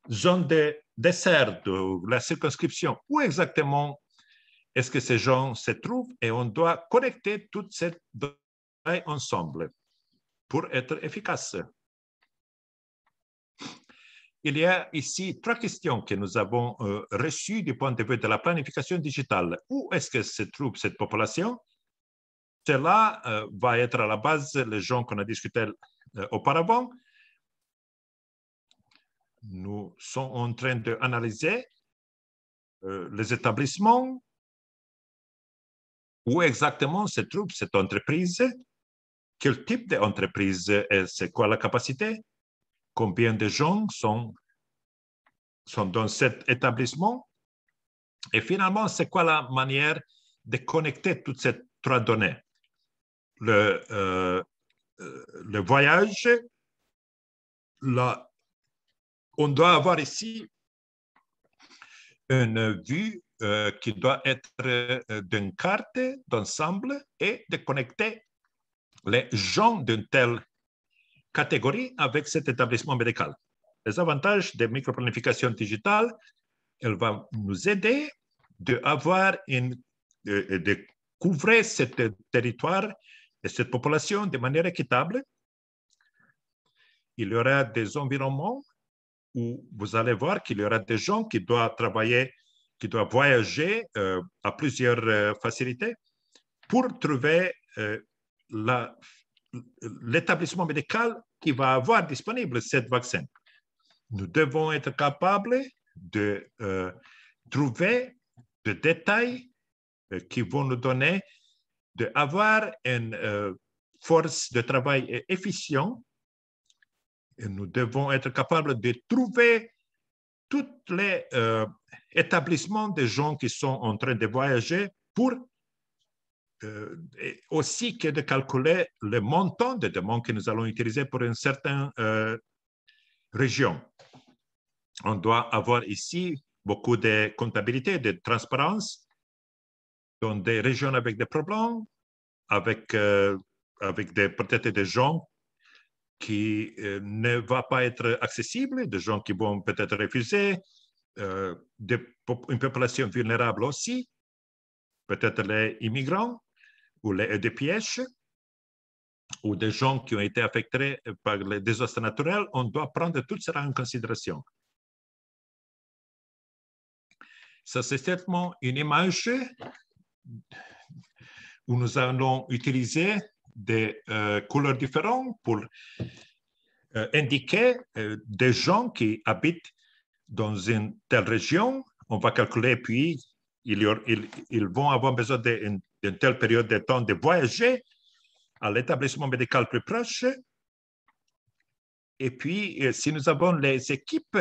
zones de des de la circonscription, où exactement est-ce que ces gens se trouvent et on doit connecter toutes ces données ensemble pour être efficace. Il y a ici trois questions que nous avons euh, reçues du point de vue de la planification digitale. Où est-ce que se trouve cette population Cela euh, va être à la base les gens qu'on a discuté euh, auparavant, nous sommes en train d'analyser euh, les établissements, où exactement se trouve cette entreprise, quel type d'entreprise est, c'est quoi la capacité, combien de gens sont, sont dans cet établissement, et finalement, c'est quoi la manière de connecter toutes ces trois données. Le, euh, euh, le voyage, la on doit avoir ici une vue euh, qui doit être euh, d'une carte d'ensemble et de connecter les gens d'une telle catégorie avec cet établissement médical. Les avantages de microplanification digitale, elle va nous aider de, couvrir ce territoire et cette population de manière équitable. Il y aura des environnements où vous allez voir qu'il y aura des gens qui doivent travailler, qui doivent voyager euh, à plusieurs euh, facilités pour trouver euh, l'établissement médical qui va avoir disponible cette vaccin. Nous devons être capables de trouver des détails qui vont nous donner d'avoir une force de travail efficiente et nous devons être capables de trouver tous les euh, établissements des gens qui sont en train de voyager pour euh, aussi que de calculer le montant de demandes que nous allons utiliser pour une certaine euh, région. On doit avoir ici beaucoup de comptabilité, de transparence dans des régions avec des problèmes, avec, avec peut-être des gens qui euh, ne va pas être accessible, des gens qui vont peut-être refuser, euh, une population vulnérable aussi, peut-être les immigrants ou les EDPH, ou des gens qui ont été affectés par les désastres naturels, on doit prendre tout cela en considération. Ça, c'est certainement une image où nous allons utiliser des euh, couleurs différentes pour euh, indiquer euh, des gens qui habitent dans une telle région. On va calculer, puis ils, ils vont avoir besoin d'une telle période de temps de voyager à l'établissement médical plus proche. Et puis, si nous avons les équipes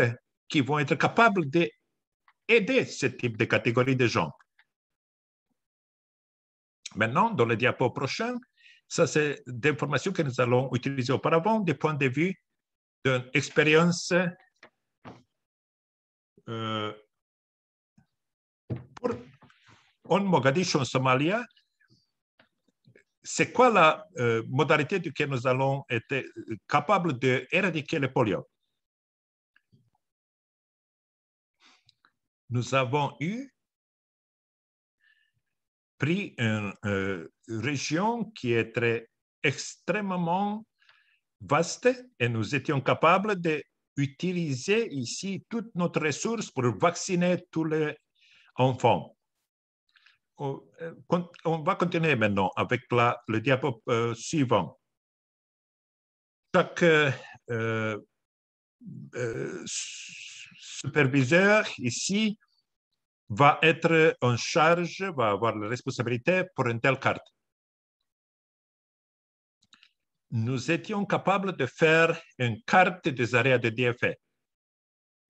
qui vont être capables d'aider ce type de catégorie de gens. Maintenant, dans le diapo prochain, ça, c'est des informations que nous allons utiliser auparavant du point de vue d'une expérience euh, pour en Mogadishu, en Somalie. C'est quoi la euh, modalité de nous allons être capables d'éradiquer le polio? Nous avons eu une euh, région qui est très, extrêmement vaste et nous étions capables d'utiliser ici toutes nos ressources pour vacciner tous les enfants. Euh, on va continuer maintenant avec le diapo euh, suivant. Chaque superviseur ici va être en charge, va avoir la responsabilité pour une telle carte. Nous étions capables de faire une carte des arrêts de DFA.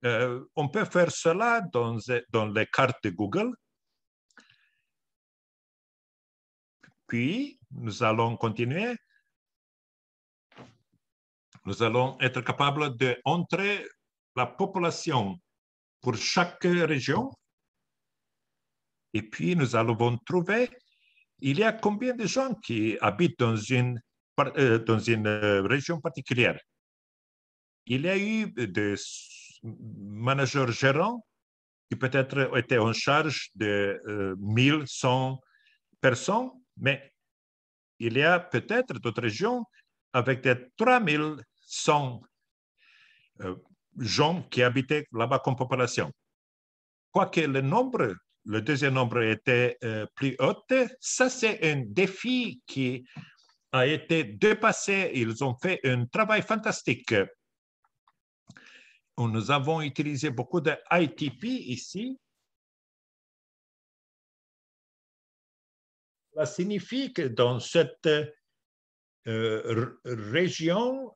E. Euh, on peut faire cela dans, dans les cartes de Google. Puis, nous allons continuer. Nous allons être capables d'entrer la population pour chaque région et puis, nous allons trouver, il y a combien de gens qui habitent dans une, euh, dans une euh, région particulière. Il y a eu des managers gérants qui peut-être étaient en charge de 1 euh, 1100 personnes, mais il y a peut-être d'autres régions avec des 3100 gens qui habitaient là-bas comme population. Quoique le nombre le deuxième nombre était euh, plus haute. Ça, c'est un défi qui a été dépassé. Ils ont fait un travail fantastique. Nous avons utilisé beaucoup de ITP ici. Ça signifie que dans cette euh, région,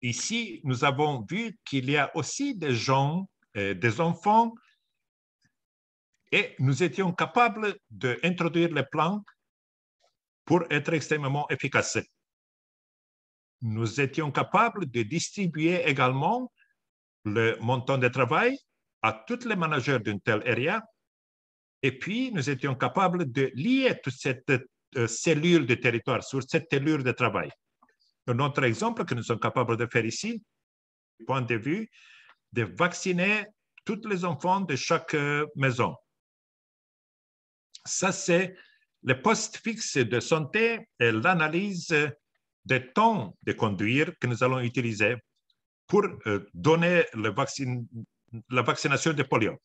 ici, nous avons vu qu'il y a aussi des gens euh, des enfants et nous étions capables d'introduire les plans pour être extrêmement efficaces. Nous étions capables de distribuer également le montant de travail à tous les managers d'une telle area. Et puis, nous étions capables de lier toute cette euh, cellule de territoire sur cette cellule de travail. Un autre exemple que nous sommes capables de faire ici, du point de vue de vacciner tous les enfants de chaque euh, maison. Ça, c'est le poste fixe de santé et l'analyse des temps de conduire que nous allons utiliser pour euh, donner la vaccination de polio.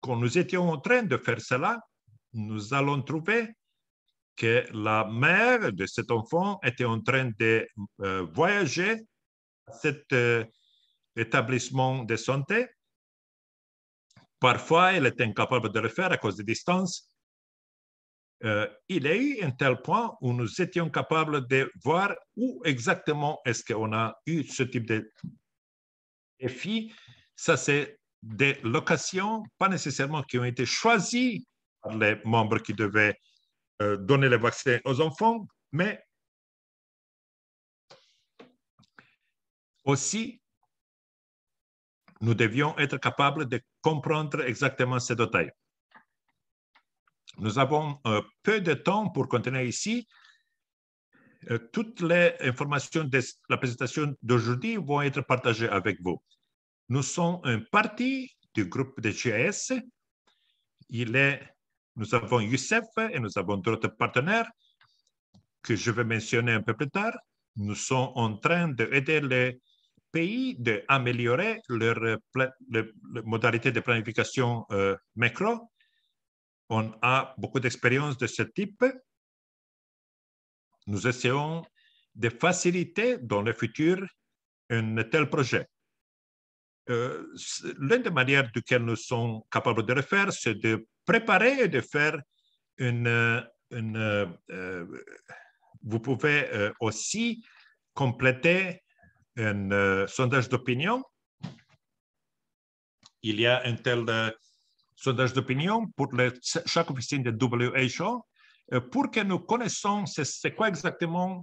Quand nous étions en train de faire cela, nous allons trouver que la mère de cet enfant était en train de euh, voyager cette établissements de santé. Parfois, elle est incapable de le faire à cause des distances. Euh, il y a eu un tel point où nous étions capables de voir où exactement est-ce qu'on a eu ce type de défi. Ça, c'est des locations, pas nécessairement qui ont été choisies par les membres qui devaient euh, donner le vaccin aux enfants, mais aussi nous devions être capables de comprendre exactement ces détails. Nous avons euh, peu de temps pour continuer ici. Euh, toutes les informations de la présentation d'aujourd'hui vont être partagées avec vous. Nous sommes une partie du groupe de GIS. Il est, nous avons Youssef et nous avons d'autres partenaires que je vais mentionner un peu plus tard. Nous sommes en train d'aider les pays d'améliorer leur, euh, leur, modalité de planification euh, macro. On a beaucoup d'expériences de ce type. Nous essayons de faciliter dans le futur un tel projet. Euh, l'une des manières duquel nous sommes capables de le faire, c'est de préparer et de faire une... vous pouvez aussi compléter un euh, sondage d'opinion. Il y a un tel euh, sondage d'opinion pour chaque officine de WHO euh, pour que nous connaissions c'est quoi exactement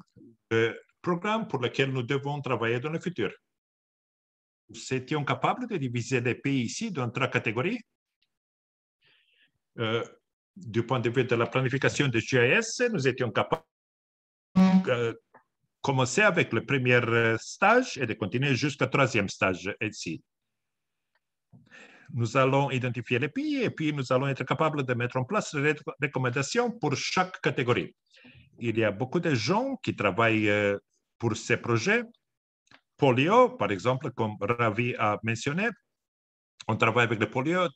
le programme pour lequel nous devons travailler dans le futur. Nous étions capables de diviser les pays ici dans trois catégories. du point de vue de la planification de GIS, nous étions capables commencer avec le premier euh, stage et de continuer jusqu'au troisième stage ici. Nous allons identifier les pays et puis nous allons être capables de mettre en place des recommandations pour chaque catégorie. Il y a beaucoup de gens qui travaillent euh, pour ces projets. Polio, par exemple, comme Ravi a mentionné, on travaille avec le polio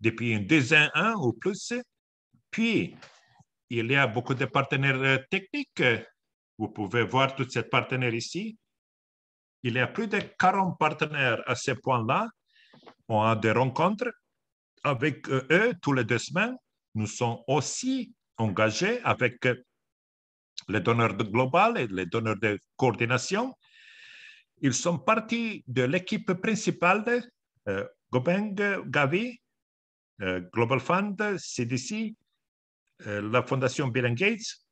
depuis une dizaine ou plus. Puis, il y a beaucoup de partenaires euh, techniques vous pouvez voir toutes ces partenaires ici. Il y a plus de 40 partenaires à ce point-là. On a des rencontres avec euh, eux tous les deux semaines. Nous sommes aussi engagés avec euh, les donneurs Global et les donneurs de coordination. Ils sont partis de l'équipe principale de euh, Gobeng, Gavi, euh, Global Fund, CDC, la Fondation Bill Gates,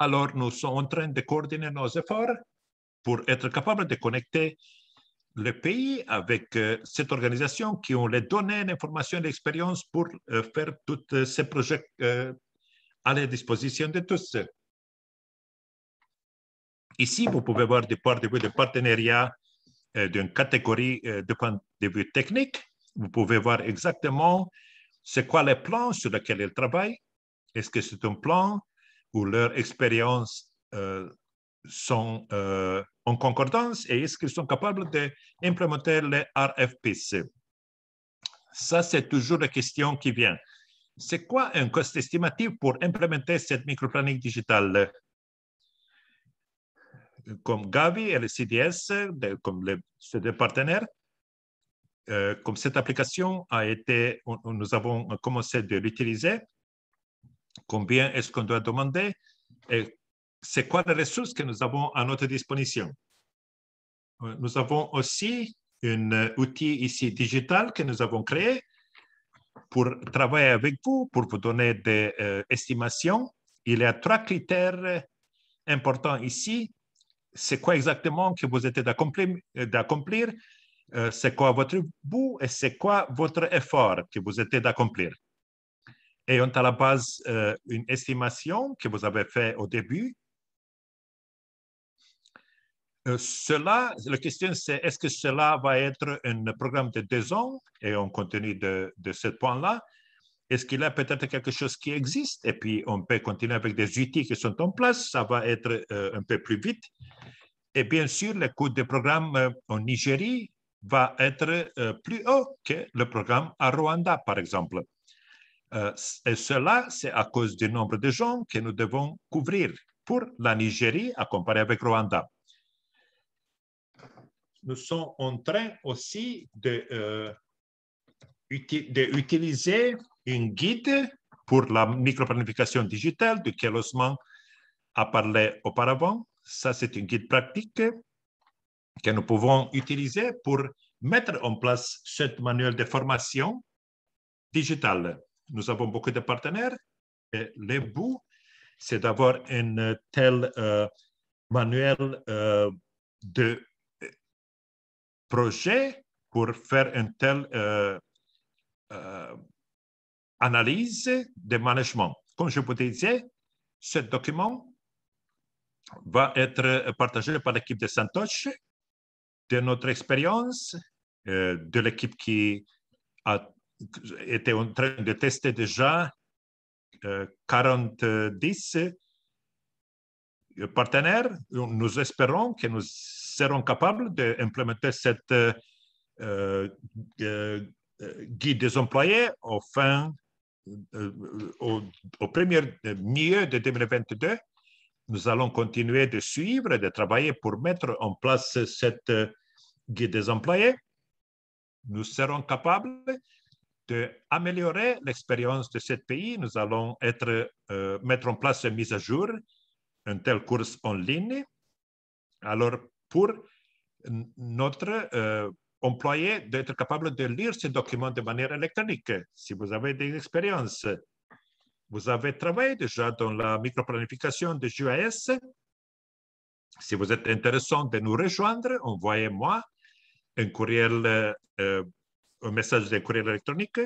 alors, nous sommes en train de coordonner nos efforts pour être capables de connecter le pays avec euh, cette organisation qui ont les données, l'information et l'expérience pour euh, faire tous euh, ces projets à la disposition de tous. Ici, vous pouvez voir des points de vue de partenariat d'une catégorie de point de vue technique. Vous pouvez voir exactement c'est quoi le plan sur lequel ils travaillent. Est-ce que c'est un plan ou leurs expériences euh, sont euh, en concordance et est-ce qu'ils sont capables d'implémenter les RFPC Ça, c'est toujours la question qui vient. C'est quoi un coût estimatif pour implémenter cette microplanique digitale Comme Gavi et le CDS, comme les, deux partenaires, euh, comme cette application a été, nous avons commencé de l'utiliser, combien est-ce qu'on doit demander et eh, c'est quoi les ressources que nous avons à notre disposition. Nous avons aussi un euh, outil ici digital que nous avons créé pour travailler avec vous, pour vous donner des euh, estimations. Il y a trois critères importants ici. C'est quoi exactement que vous êtes d'accomplir, euh, c'est quoi votre bout et c'est quoi votre effort que vous êtes d'accomplir et ont à la base euh, une estimation que vous avez faite au début. Euh, cela, la question c'est est-ce que cela va être un programme de deux ans et on continue de, de ce point-là. Est-ce qu'il y a peut-être quelque chose qui existe et puis on peut continuer avec des outils qui sont en place, ça va être euh, un peu plus vite. Et bien sûr, le coût du programme en Nigérie va être plus haut que le programme à Rwanda, par exemple. Euh, et cela, c'est à cause du nombre de gens que nous devons couvrir pour la Nigérie à comparer avec Rwanda. Nous sommes en train aussi d'utiliser euh, un une guide pour la microplanification digitale duquel Osman a parlé auparavant. Ça, c'est une guide pratique que nous pouvons utiliser pour mettre en place ce manuel de formation digitale nous avons beaucoup de partenaires. Et le but, c'est d'avoir un tel euh, manuel euh, de euh, projet pour faire une telle analyse de management. Comme je vous disais, ce document va être partagé par l'équipe de Santoche, de notre expérience, de l'équipe qui a était en train de tester déjà 40 euh, euh, euh, partenaires. Nous espérons que nous serons capables d'implémenter cette guide des employés au fin au, au, premier milieu de 2022. Nous allons continuer de suivre et de travailler pour mettre en place cette guide des employés. Nous serons capables d'améliorer l'expérience de ce pays, nous allons être, euh, mettre en place une mise à jour, une tel course en ligne. Alors, pour notre euh, employé d'être capable de lire ces documents de manière électronique, si vous avez des expériences, vous avez travaillé déjà dans la microplanification de JAS. E si vous êtes intéressant de nous rejoindre, envoyez-moi un courriel euh, un message de courriel électronique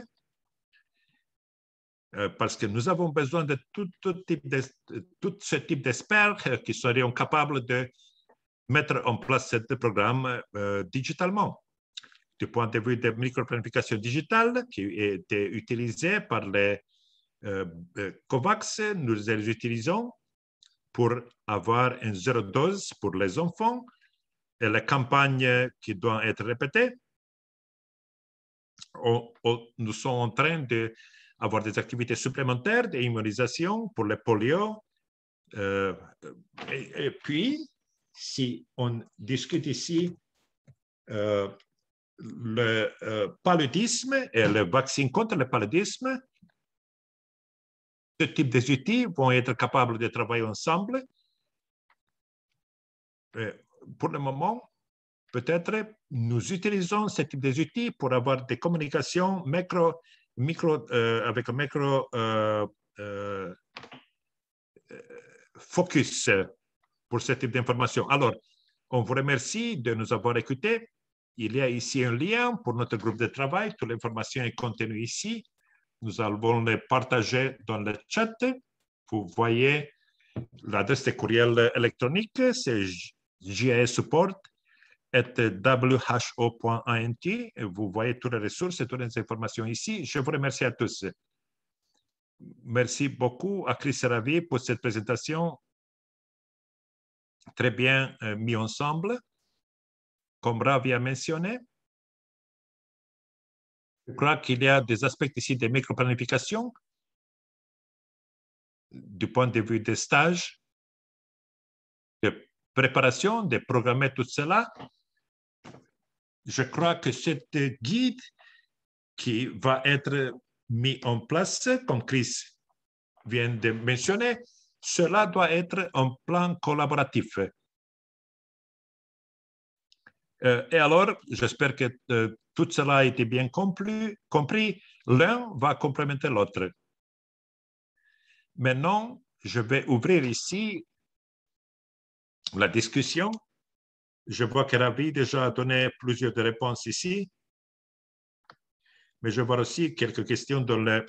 euh, parce que nous avons besoin de tout, ce type d'experts euh, qui seraient capables de mettre en place ce programme euh, digitalement. Du point de vue de microplanification digitale qui était utilisée par les COVAX, nous les utilisons pour avoir une zéro dose pour les enfants et la campagne qui doit être répétée nous sommes en train d'avoir des activités supplémentaires d'immunisation pour le polio. Euh, et, puis, si on discute ici euh, le euh, paludisme et le vaccin contre le paludisme, ce type d'outils vont être capables de travailler ensemble. pour le moment, peut-être nous utilisons ce type d'outils pour avoir des communications micro, micro, euh, avec un micro euh, euh, focus pour ce type d'informations. Alors, on vous remercie de nous avoir écoutés. Il y a ici un lien pour notre groupe de travail. Toute l'information est contenue ici. Nous allons le partager dans le chat. Vous voyez l'adresse de courriel électronique, c'est Support, at who.int. Vous voyez toutes les ressources et toutes les informations ici. Je vous remercie à tous. Merci beaucoup à Chris Ravi pour cette présentation très bien euh, mise ensemble, comme Ravi a mentionné. Je crois qu'il y a des aspects ici de microplanification du point de vue des stages, de préparation, de programmer tout cela je crois que cette guide qui va être mis en place, comme Chris vient de mentionner, cela doit être un plan collaboratif. Euh, et alors, j'espère que euh, tout cela a été bien compris. L'un va complémenter l'autre. Maintenant, je vais ouvrir ici la discussion je vois que Ravi déjà a donné plusieurs réponses ici, mais je vois aussi quelques questions dans le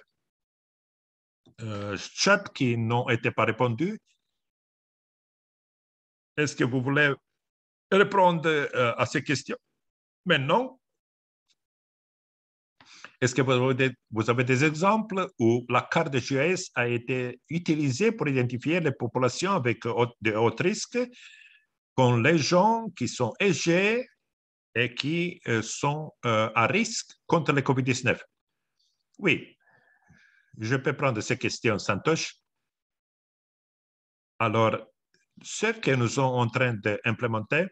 euh, chat qui n'ont été pas répondues. Est-ce que vous voulez répondre euh, à ces questions maintenant? Est-ce que vous avez, des, exemples où la carte de GIS a été utilisée pour identifier les populations avec de haut risque pour les gens qui sont âgés et qui euh, sont euh, à risque contre le COVID-19. Oui, je peux prendre ces questions, Santosh. Alors, ce que nous sommes en train d'implémenter,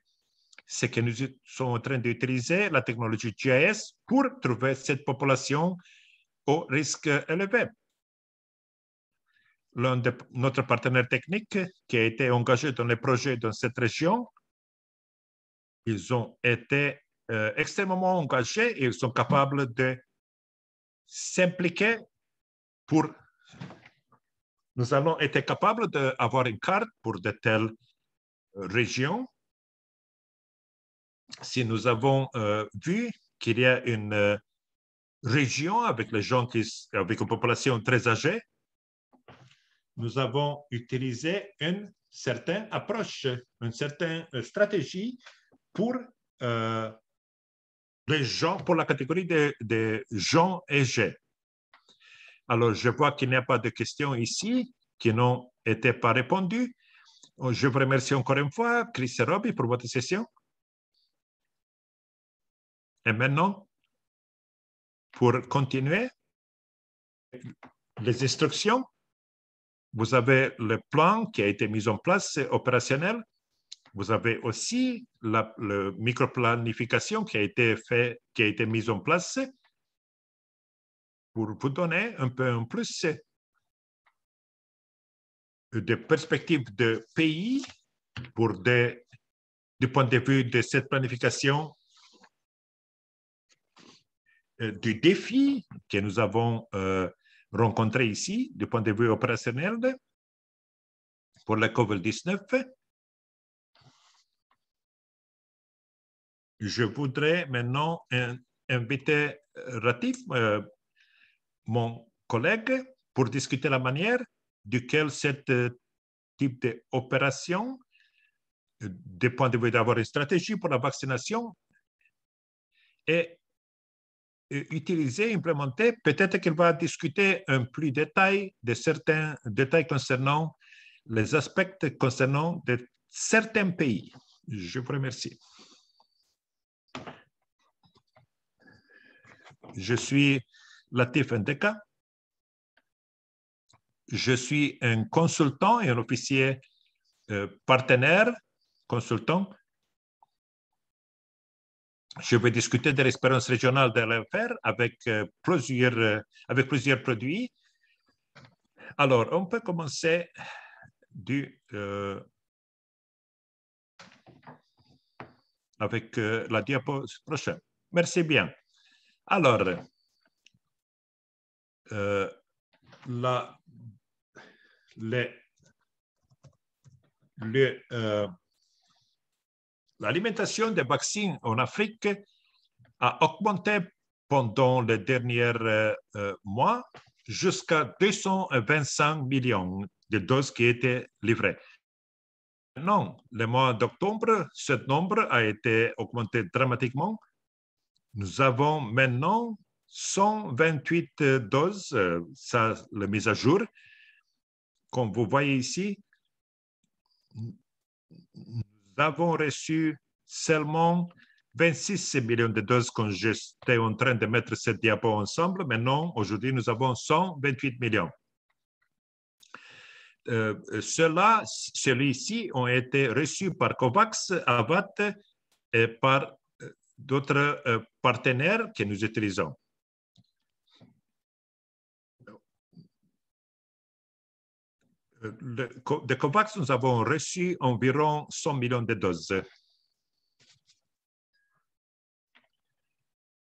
c'est que nous sommes en train d'utiliser la technologie GIS pour trouver cette population au risque élevé l'un de notre partenaire technique qui a été engagé dans les projets dans cette région. Ils ont été euh, extrêmement engagés et ils sont capables de s'impliquer pour... Nous avons été capables d'avoir une carte pour de telles euh, régions. Si nous avons euh, vu qu'il y a une région avec les gens qui, avec une population très âgée, nous avons utilisé une certaine approche, une certaine euh, stratégie pour euh, les gens, pour la catégorie des de gens âgés. Alors, je vois qu'il n'y a pas de questions ici qui n'ont été pas répondues. Je vous remercie encore une fois, Chris et Robbie, pour votre session. Et maintenant, pour continuer, les instructions vous avez le plan qui a été mis en place, c'est opérationnel. Vous avez aussi la, microplanification qui a été fait, qui a été mise en place pour vous donner un peu un plus de perspectives de pays pour des, du point de vue de cette planification euh, du défi que nous avons euh, Rencontré ici du point de vue opérationnel pour la COVID-19. Je voudrais maintenant inviter Ratif, euh, mon collègue, pour discuter la manière duquel ce euh, type d'opération, euh, du point de vue d'avoir une stratégie pour la vaccination, et euh, utiliser, implémenter, Peut-être qu'il va discuter en plus détail de certains détails concernant les aspects concernant de certains pays. Je vous remercie. Je suis Latif Ndeka. Je suis un consultant et un officier euh, partenaire, consultant je vais discuter de l'expérience régionale de l'enfer avec, euh, plusieurs, euh, avec plusieurs produits. Alors, on peut commencer du, euh, avec la diapositive prochaine. Merci bien. Alors, la, les, les, l'alimentation des vaccins en Afrique a augmenté pendant les derniers euh, mois jusqu'à 225 millions de doses qui étaient livrées. Maintenant, le mois d'octobre, ce nombre a été augmenté dramatiquement. Nous avons maintenant 128 doses, euh, ça, la mise à jour. Comme vous voyez ici, nous avons reçu seulement 26 millions de doses quand j'étais en train de mettre cette diapo ensemble. Maintenant, aujourd'hui, nous avons 128 millions. Euh, celui-ci, ont été reçus par COVAX, AVAT et par euh, d'autres euh, partenaires que nous utilisons. de COVAX, nous avons reçu environ 100 millions de doses.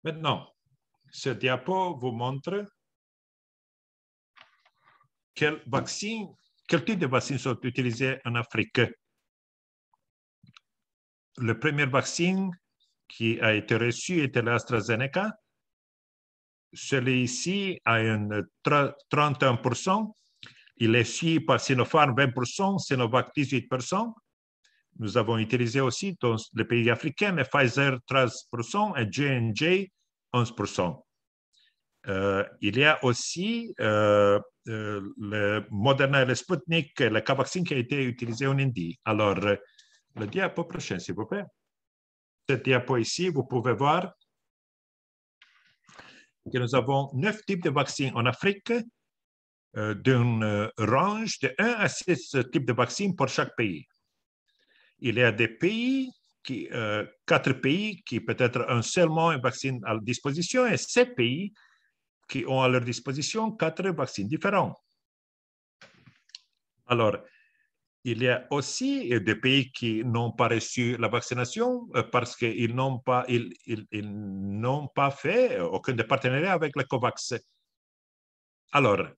Maintenant, ce diapo vous montre quel type de vaccins sont utilisés en Afrique. Le premier vaccin qui a été reçu était l'AstraZeneca. Celui-ci a un 31% il est suivi par Sinopharm 20%, Sinovac 18%. Nous avons utilisé aussi dans les pays africains Pfizer 13% et J&J 11%. Euh, il y a aussi euh, euh, le Moderna, et le Sputnik, le vaccine qui a été utilisé en Indie. Alors, le diapo prochain, s'il vous plaît. Cette diapo ici, vous pouvez voir que nous avons neuf types de vaccins en Afrique euh, d'une euh, range de 1 à 6 types de vaccins pour chaque pays. Il y a des pays, qui, euh, quatre pays qui peut-être un seulement un vaccin à disposition et sept pays qui ont à leur disposition quatre vaccins différents. Alors, il y a aussi des pays qui n'ont pas reçu la vaccination parce qu'ils n'ont pas, ils, ils, n'ont pas fait aucun partenariat avec le COVAX. Alors,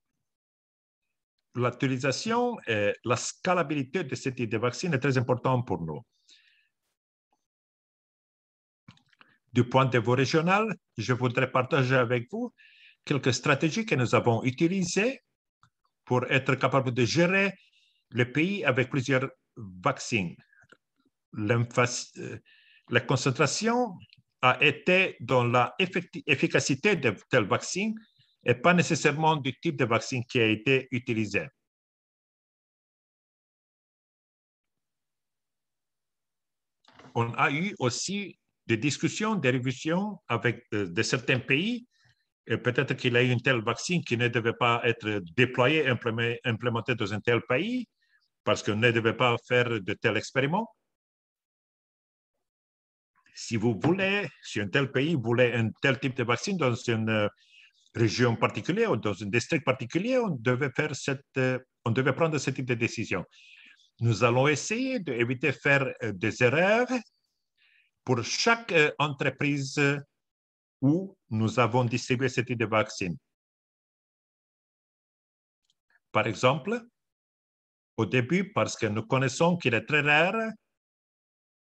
l'utilisation et la scalabilité de ce type de vaccine est très importante pour nous. Du point de vue régional, je voudrais partager avec vous quelques stratégies que nous avons utilisées pour être capable de gérer le pays avec plusieurs vaccins. Euh, la concentration a été dans l'efficacité de tel vaccin et pas nécessairement du type de vaccin qui a été utilisé. On a eu aussi des discussions, des révisions avec euh, de, certains pays. Peut-être qu'il y a eu un tel vaccin qui ne devait pas être déployé, implémenté, dans un tel pays, parce qu'on ne devait pas faire de tels expériments si vous voulez, si un tel pays voulait un tel type de vaccin dans une région particulière ou dans un district particulier, on devait, faire cette, euh, on devait prendre ce type de décision. Nous allons essayer d'éviter de faire euh, des erreurs pour chaque euh, entreprise où nous avons distribué ce type de vaccin. Par exemple, au début, parce que nous connaissons qu'il est très rare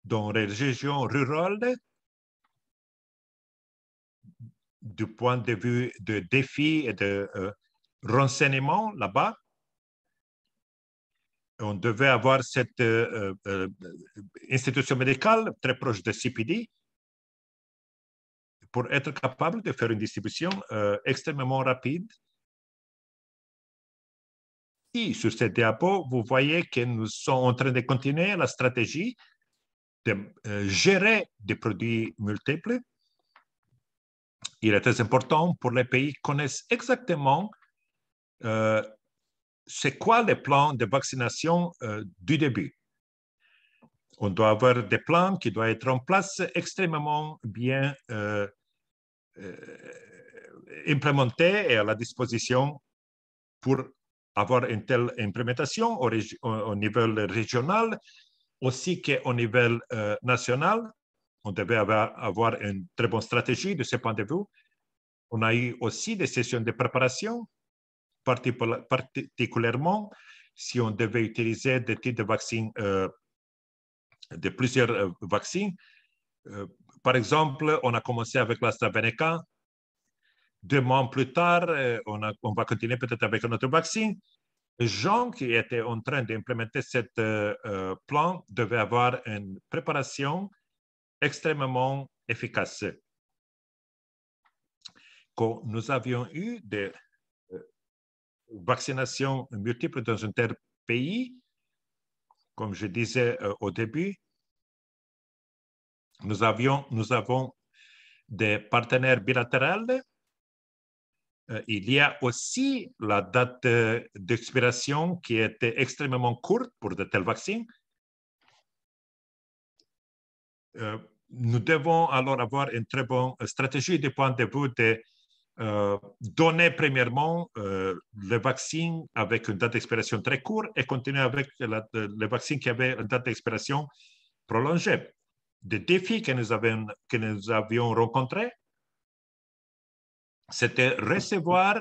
dans les régions rurales du point de vue de défis et de euh, renseignement renseignements là-bas. On devait avoir cette euh, euh, institution médicale très proche de CPD pour être capable de faire une distribution extrêmement rapide. Et sur cette diapo, vous voyez que nous sommes en train de continuer la stratégie de gérer des produits multiples il est très important pour les pays qui connaissent exactement euh, c'est quoi les plans de vaccination euh, du début. On doit avoir des plans qui doivent être en place extrêmement bien euh, euh implémentés et à la disposition pour avoir une telle implémentation au, au niveau régional, aussi qu'au niveau euh, national, on devait avoir, une très bonne stratégie de ce point de vue. On a eu aussi des sessions de préparation, particulièrement si on devait utiliser des types de vaccins, euh, de plusieurs euh, vaccins. Euh, par exemple, on a commencé avec l'AstraZeneca. Deux mois plus tard, on, va continuer peut-être avec un autre vaccin. gens qui étaient en train d'implémenter ce plan, devaient avoir une préparation extrêmement efficace. Quand nous avions eu des euh, vaccinations multiples dans un tel pays, comme je disais euh, au début, nous, avions, nous avons des partenaires bilatéraux. Euh, il y a aussi la date d'expiration qui était extrêmement courte pour de tels vaccins, euh, nous devons alors avoir une très bonne euh, stratégie du point de vue de euh, donner premièrement euh, le vaccin avec une date d'expiration très courte et continuer avec les le vaccin qui avait une date d'expiration prolongée. Des défis que nous avions, que nous avions rencontrés, c'était recevoir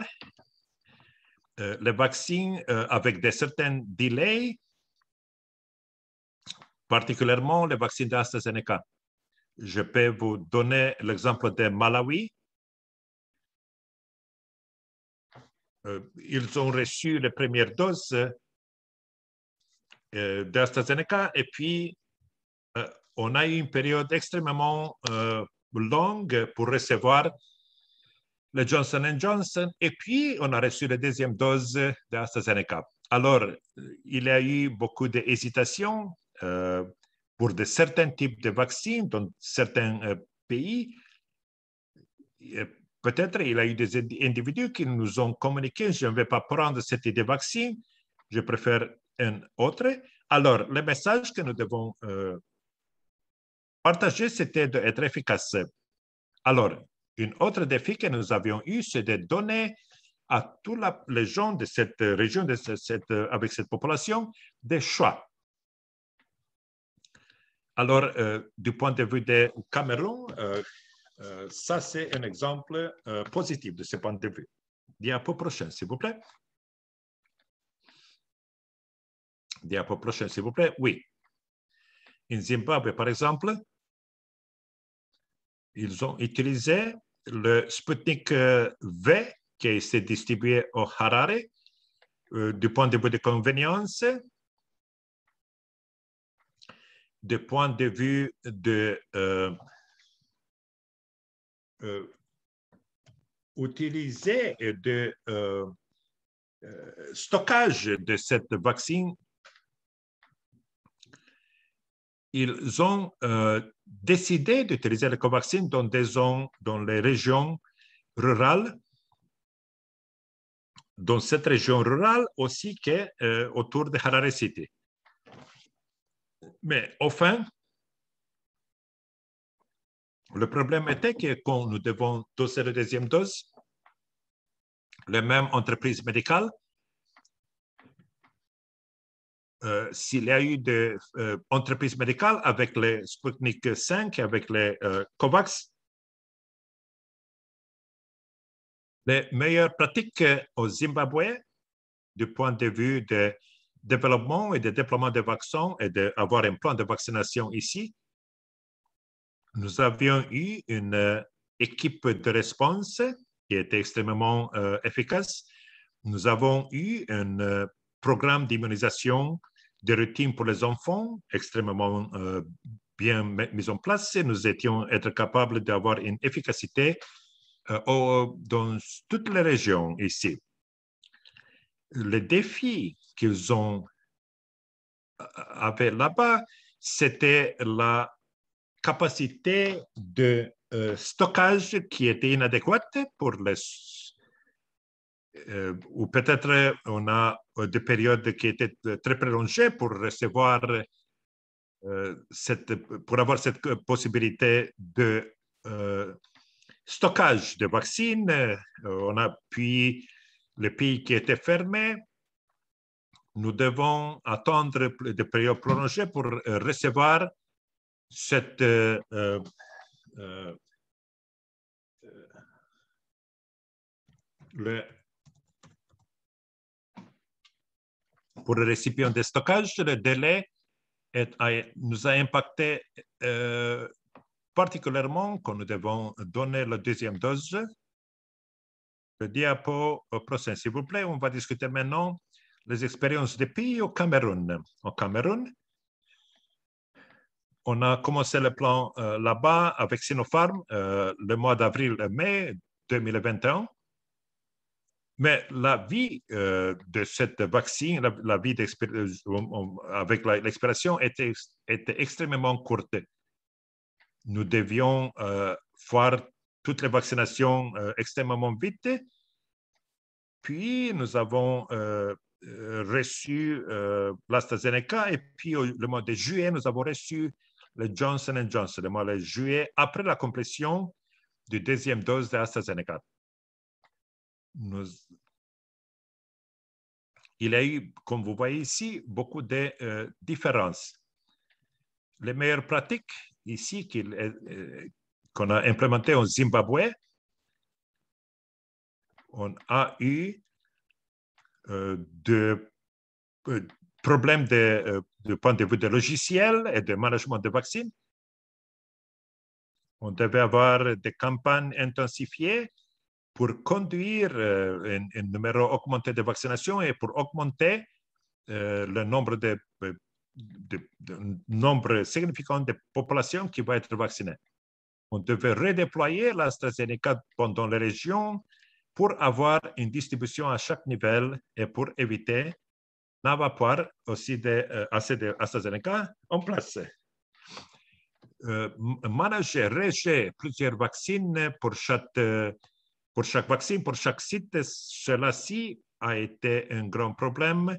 euh, le vaccin avec des certains délais particulièrement les vaccins d'AstraZeneca. Je peux vous donner l'exemple de Malawi. Euh, ils ont reçu les premières doses euh, d'AstraZeneca et puis euh, on a eu une période extrêmement longue pour recevoir le Johnson Johnson et puis on a reçu la deuxième dose d'AstraZeneca. Alors, il y a eu beaucoup d'hésitations pour uh, de certains types de vaccins dans certains uh, pays, uh, peut-être il y a eu des individus qui nous ont communiqué, je ne vais pas prendre cette idée de vaccin, je préfère un autre. Alors, le message que nous devons partager, c'était d'être efficace. Alors, une autre défi que nous avions eu, c'est de donner à tous les gens de cette région, de cette, avec cette population, des choix. Alors, euh, du point de vue du Cameroun, euh, euh, ça, c'est un exemple positif de ce point de vue. Diapo prochain, s'il vous plaît. Diapo prochain, s'il vous plaît. Oui. En Zimbabwe, par exemple, ils ont utilisé le Sputnik V qui s'est distribué au Harare du point de vue des convenience, du point de vue de euh, euh utiliser de euh, euh, stockage de cette vaccine, ils ont décidé d'utiliser le covaxin dans des zones, dans les régions rurales. Dans cette région rurale aussi que autour de Harare City. Mais enfin, le problème était que quand nous devons doser la deuxième dose, la même entreprise médicale, euh, s'il y a eu des euh, entreprises médicales avec les Sputnik 5, avec les euh, COVAX, les meilleures pratiques au Zimbabwe, du point de vue de développement et de déploiement des vaccins et d'avoir un plan de vaccination ici, nous avions eu une euh, équipe de réponse qui était extrêmement euh, efficace. Nous avons eu un euh, programme d'immunisation de routine pour les enfants extrêmement bien mis en place. Nous étions être capables d'avoir une efficacité dans toutes les régions ici. Le défi qu'ils ont euh, avait là-bas, c'était la capacité de euh, stockage qui était inadéquate pour les... Euh, ou peut-être on a des périodes qui étaient très prolongées pour recevoir cette, pour avoir cette possibilité de stockage de vaccins, On a puis le pays qui était fermé, nous devons attendre de périodes prolongées pour euh, recevoir cette, euh, euh, le, pour le récipient de stockage, le délai nous a impacté particulièrement quand nous devons donner la deuxième dose. Le diapo prochain, s'il vous plaît. On va discuter maintenant les expériences de pays au Cameroun. Au Cameroun, on a commencé le plan euh, là-bas avec Sinopharm euh, le mois d'avril-mai 2021. Mais la vie euh, de cette vaccine, la, vie avec l'expiration était, était, extrêmement courte. Nous devions faire toutes les vaccinations extrêmement vite. Puis nous avons euh, reçu euh, l'AstraZeneca et puis le mois de juillet, nous avons reçu le Johnson Johnson, le mois de juillet, après la complétion du deuxième dose de il y a eu, comme vous voyez ici, beaucoup de euh, différences. Les meilleures pratiques ici qu'on a implémentées au Zimbabwe, on a eu euh, de euh, problèmes euh, de, point de vue de logiciel et de management de vaccins. On devait avoir des campagnes intensifiées pour conduire un, numéro augmenté de vaccination et pour augmenter le nombre de, nombre significant de populations qui va être vaccinées. On devait redéployer l'AstraZeneca pendant les régions, pour avoir une distribution à chaque niveau et pour éviter d'avoir aussi euh, assez de AstraZeneca en place. Euh, manager, rejeter plusieurs vaccines pour chaque, euh, pour chaque vaccin, pour chaque site, cela-ci a été un grand problème.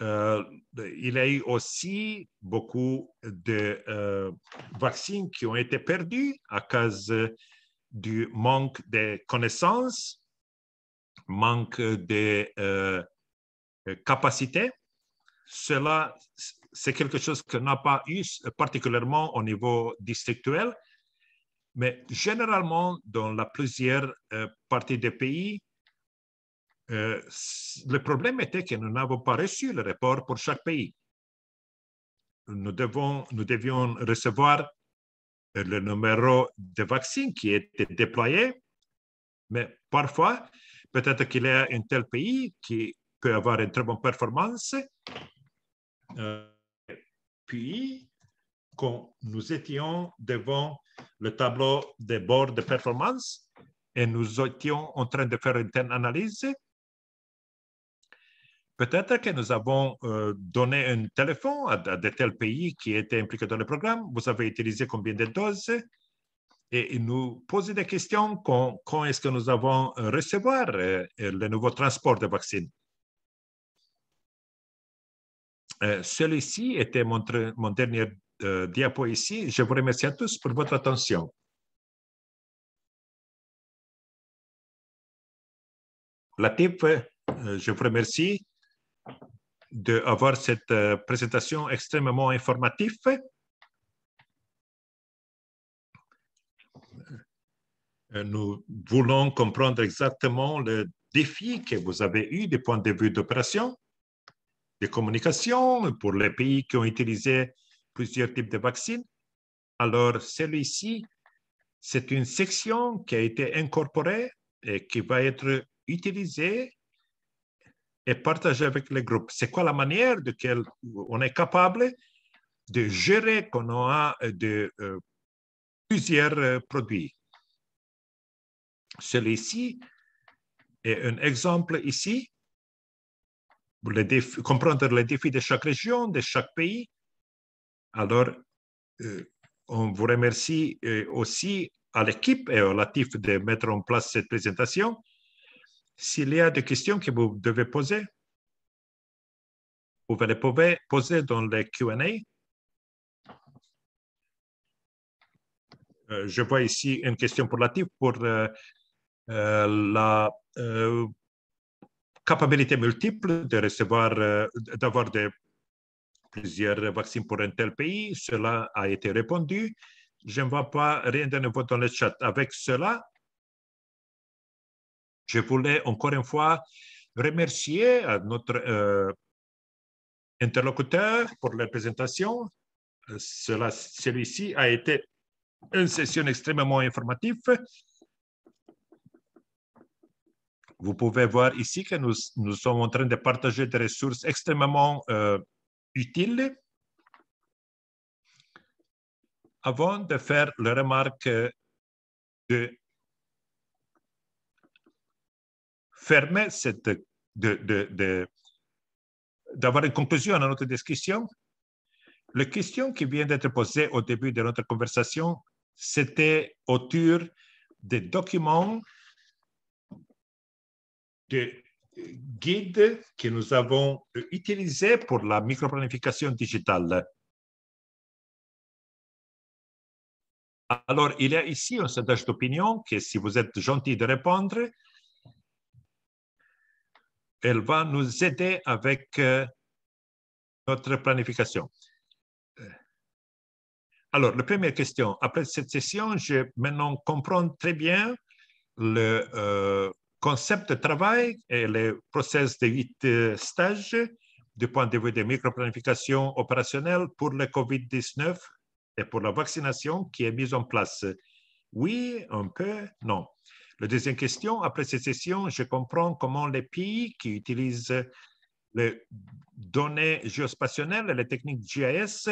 il y a eu aussi beaucoup de vaccines vaccins qui ont été perdus à cause du manque de connaissances manque de euh, capacité, cela, c'est quelque chose qu'on n'a pas eu, particulièrement au niveau districtuel. Mais généralement, dans la plusieurs euh, parties des pays, euh, le problème était que nous n'avons pas reçu le report pour chaque pays. Nous, devons, nous devions recevoir euh, le numéro de vaccin qui était déployé, mais parfois, Peut-être qu'il y a un tel pays qui peut avoir une très bonne performance. Euh, puis, quand nous étions devant le tableau des bords de performance et nous étions en train de faire une telle analyse, peut-être que nous avons euh, donné un téléphone à, à, de tels pays qui étaient impliqués dans le programme. Vous avez utilisé combien de doses et nous poser des questions quand, est-ce que nous allons euh, recevoir euh, euh, le nouveau transport de vaccins. Celui-ci était mon, mon dernier diapo ici. Je vous remercie à tous pour votre attention. Latif, je vous remercie d'avoir cette présentation extrêmement informative. Euh, nous voulons comprendre exactement le défi que vous avez eu du point de vue d'opération, de communication pour les pays qui ont utilisé plusieurs types de vaccins. Alors, celui-ci, c'est une section qui a été incorporée et qui va être utilisée et partagée avec les groupes. C'est quoi la manière de laquelle on est capable de gérer qu'on a euh, de euh, plusieurs produits celui-ci est un exemple ici pour comprendre les défis de chaque région, de chaque pays. Alors, euh, on vous remercie euh, aussi à l'équipe et au Latif de mettre en place cette présentation. S'il y a des questions que vous devez poser, vous les pouvez poser dans les Q&A. Euh, je vois ici une question pour Latif pour euh, la euh, capacité multiple de recevoir, euh, d'avoir plusieurs vaccins pour un tel pays. Cela a été répondu. Je ne vois pas rien de nouveau dans le chat. Avec cela, je voulais encore une fois remercier notre interlocuteur pour la présentation. Celui-ci a été une session extrêmement informative. Vous pouvez voir ici que nous, sommes en train de partager des ressources extrêmement euh, utiles. Avant de faire la remarque de fermer cette, de, d'avoir une conclusion à notre discussion, la question qui vient d'être posée au début de notre conversation, c'était autour des documents guide que nous avons euh, utilisé pour la microplanification digitale. Alors, il y a ici un sondage d'opinion que, si vous êtes gentil de répondre, elle va nous aider avec euh, notre planification. Euh, alors, la première question. Après cette session, je maintenant comprends très bien le, concept de travail et le process de huit euh, stages du point de vue de microplanification opérationnelle pour le COVID-19 et pour la vaccination qui est mise en place. Oui, un peu, non. La deuxième question, après cette session, je comprends comment les pays qui utilisent les données géospatiales et les techniques GIS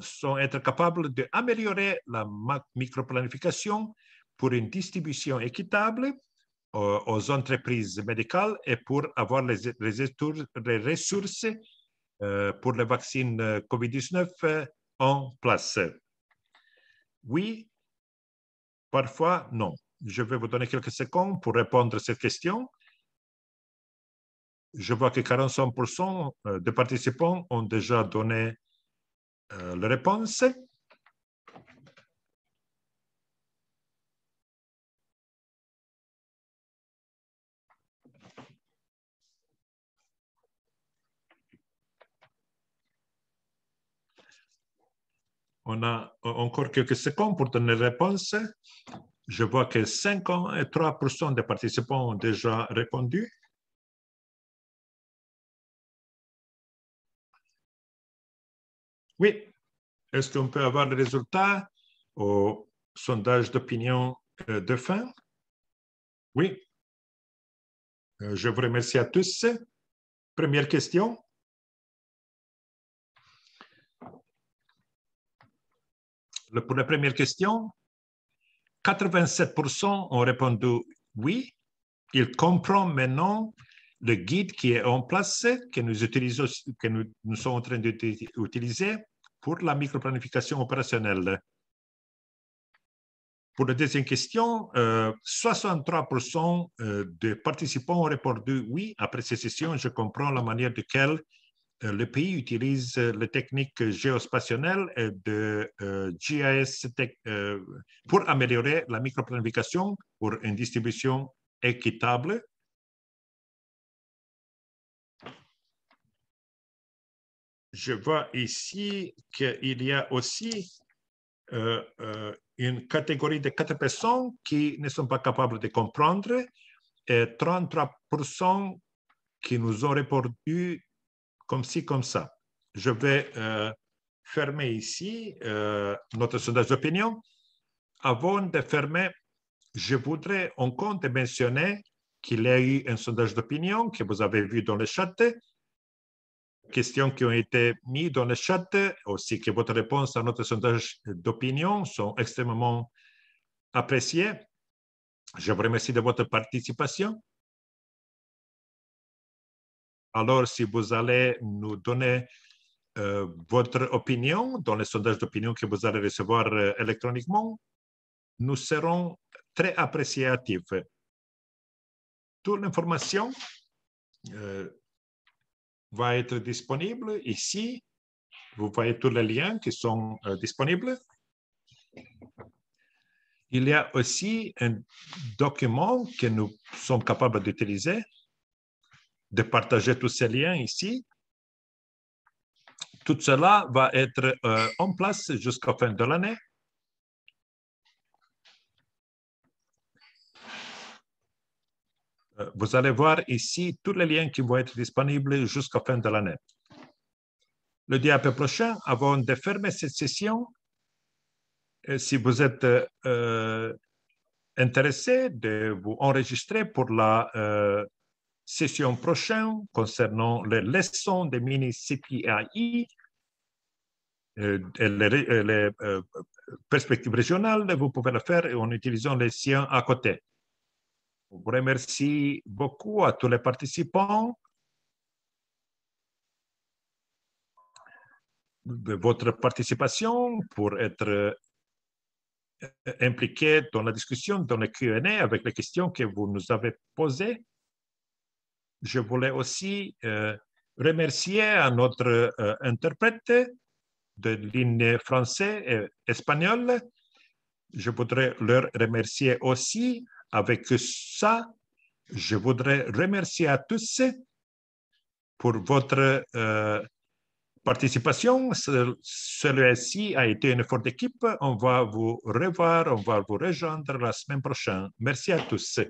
sont être capables d'améliorer la microplanification pour une distribution équitable aux, entreprises médicales et pour avoir les, ressources euh, pour les vaccins euh, COVID-19 euh, en place. Oui, parfois non. Je vais vous donner quelques secondes pour répondre à cette question. Je vois que 45% des participants ont déjà donné la réponse. on a encore quelques secondes pour donner réponse. Je vois que 53% des participants ont déjà répondu. Oui, est-ce qu'on peut avoir le résultat au sondage d'opinion euh, de fin? Oui. Euh, je vous remercie à tous. Première question. Pour la première question, 87% ont répondu oui. Ils comprennent maintenant le guide qui est en place, que nous, utilisons, que nous, sommes en train d'utiliser pour la microplanification opérationnelle. Pour la deuxième question, 63% euh, euh, des participants ont répondu oui. Après ces sessions, je comprends la manière de laquelle euh, le pays utilise euh, les techniques géospatiales de euh, GIS pour améliorer la microplanification pour une distribution équitable. Je vois ici qu'il y a aussi une catégorie de quatre personnes qui ne sont pas capables de comprendre et 33% qui nous ont répondu comme ci, comme ça. Je vais euh, fermer ici euh, notre sondage d'opinion. Avant de fermer, je voudrais encore mentionner qu'il y a eu un sondage d'opinion que vous avez vu dans le chat, questions qui ont été mises dans le chat, aussi que votre réponse à notre sondage d'opinion sont extrêmement appréciées. Je vous remercie de votre participation. Alors, si vous allez nous donner euh, votre opinion dans les sondages d'opinion que vous allez recevoir euh, électroniquement, nous serons très appréciatifs. Toute l'information euh, va être disponible ici. Vous voyez tous les liens qui sont disponibles. Il y a aussi un document que nous sommes capables d'utiliser de partager tous ces liens ici, tout cela va être euh, en place jusqu'à fin de l'année. Euh, vous allez voir ici tous les liens qui vont être disponibles jusqu'à fin de l'année. Le diable prochain, avant de fermer cette session, euh, si vous êtes intéressé de vous enregistrer pour la session prochaine concernant les leçons des mini-CPI euh, et les, euh, euh, perspectives régionales, vous pouvez le faire en utilisant les siens à côté. Je vous remercie beaucoup à tous les participants. de votre participation pour être impliqués dans la discussion, dans le Q&A avec les questions que vous nous avez posées je voulais aussi euh, remercier à notre euh, interprète de ligne français et espagnol. Je voudrais leur remercier aussi. Avec ça, je voudrais remercier à tous pour votre euh, participation. Celui-ci a été un effort d'équipe. On va vous revoir, on va vous rejoindre la semaine prochaine. Merci à tous.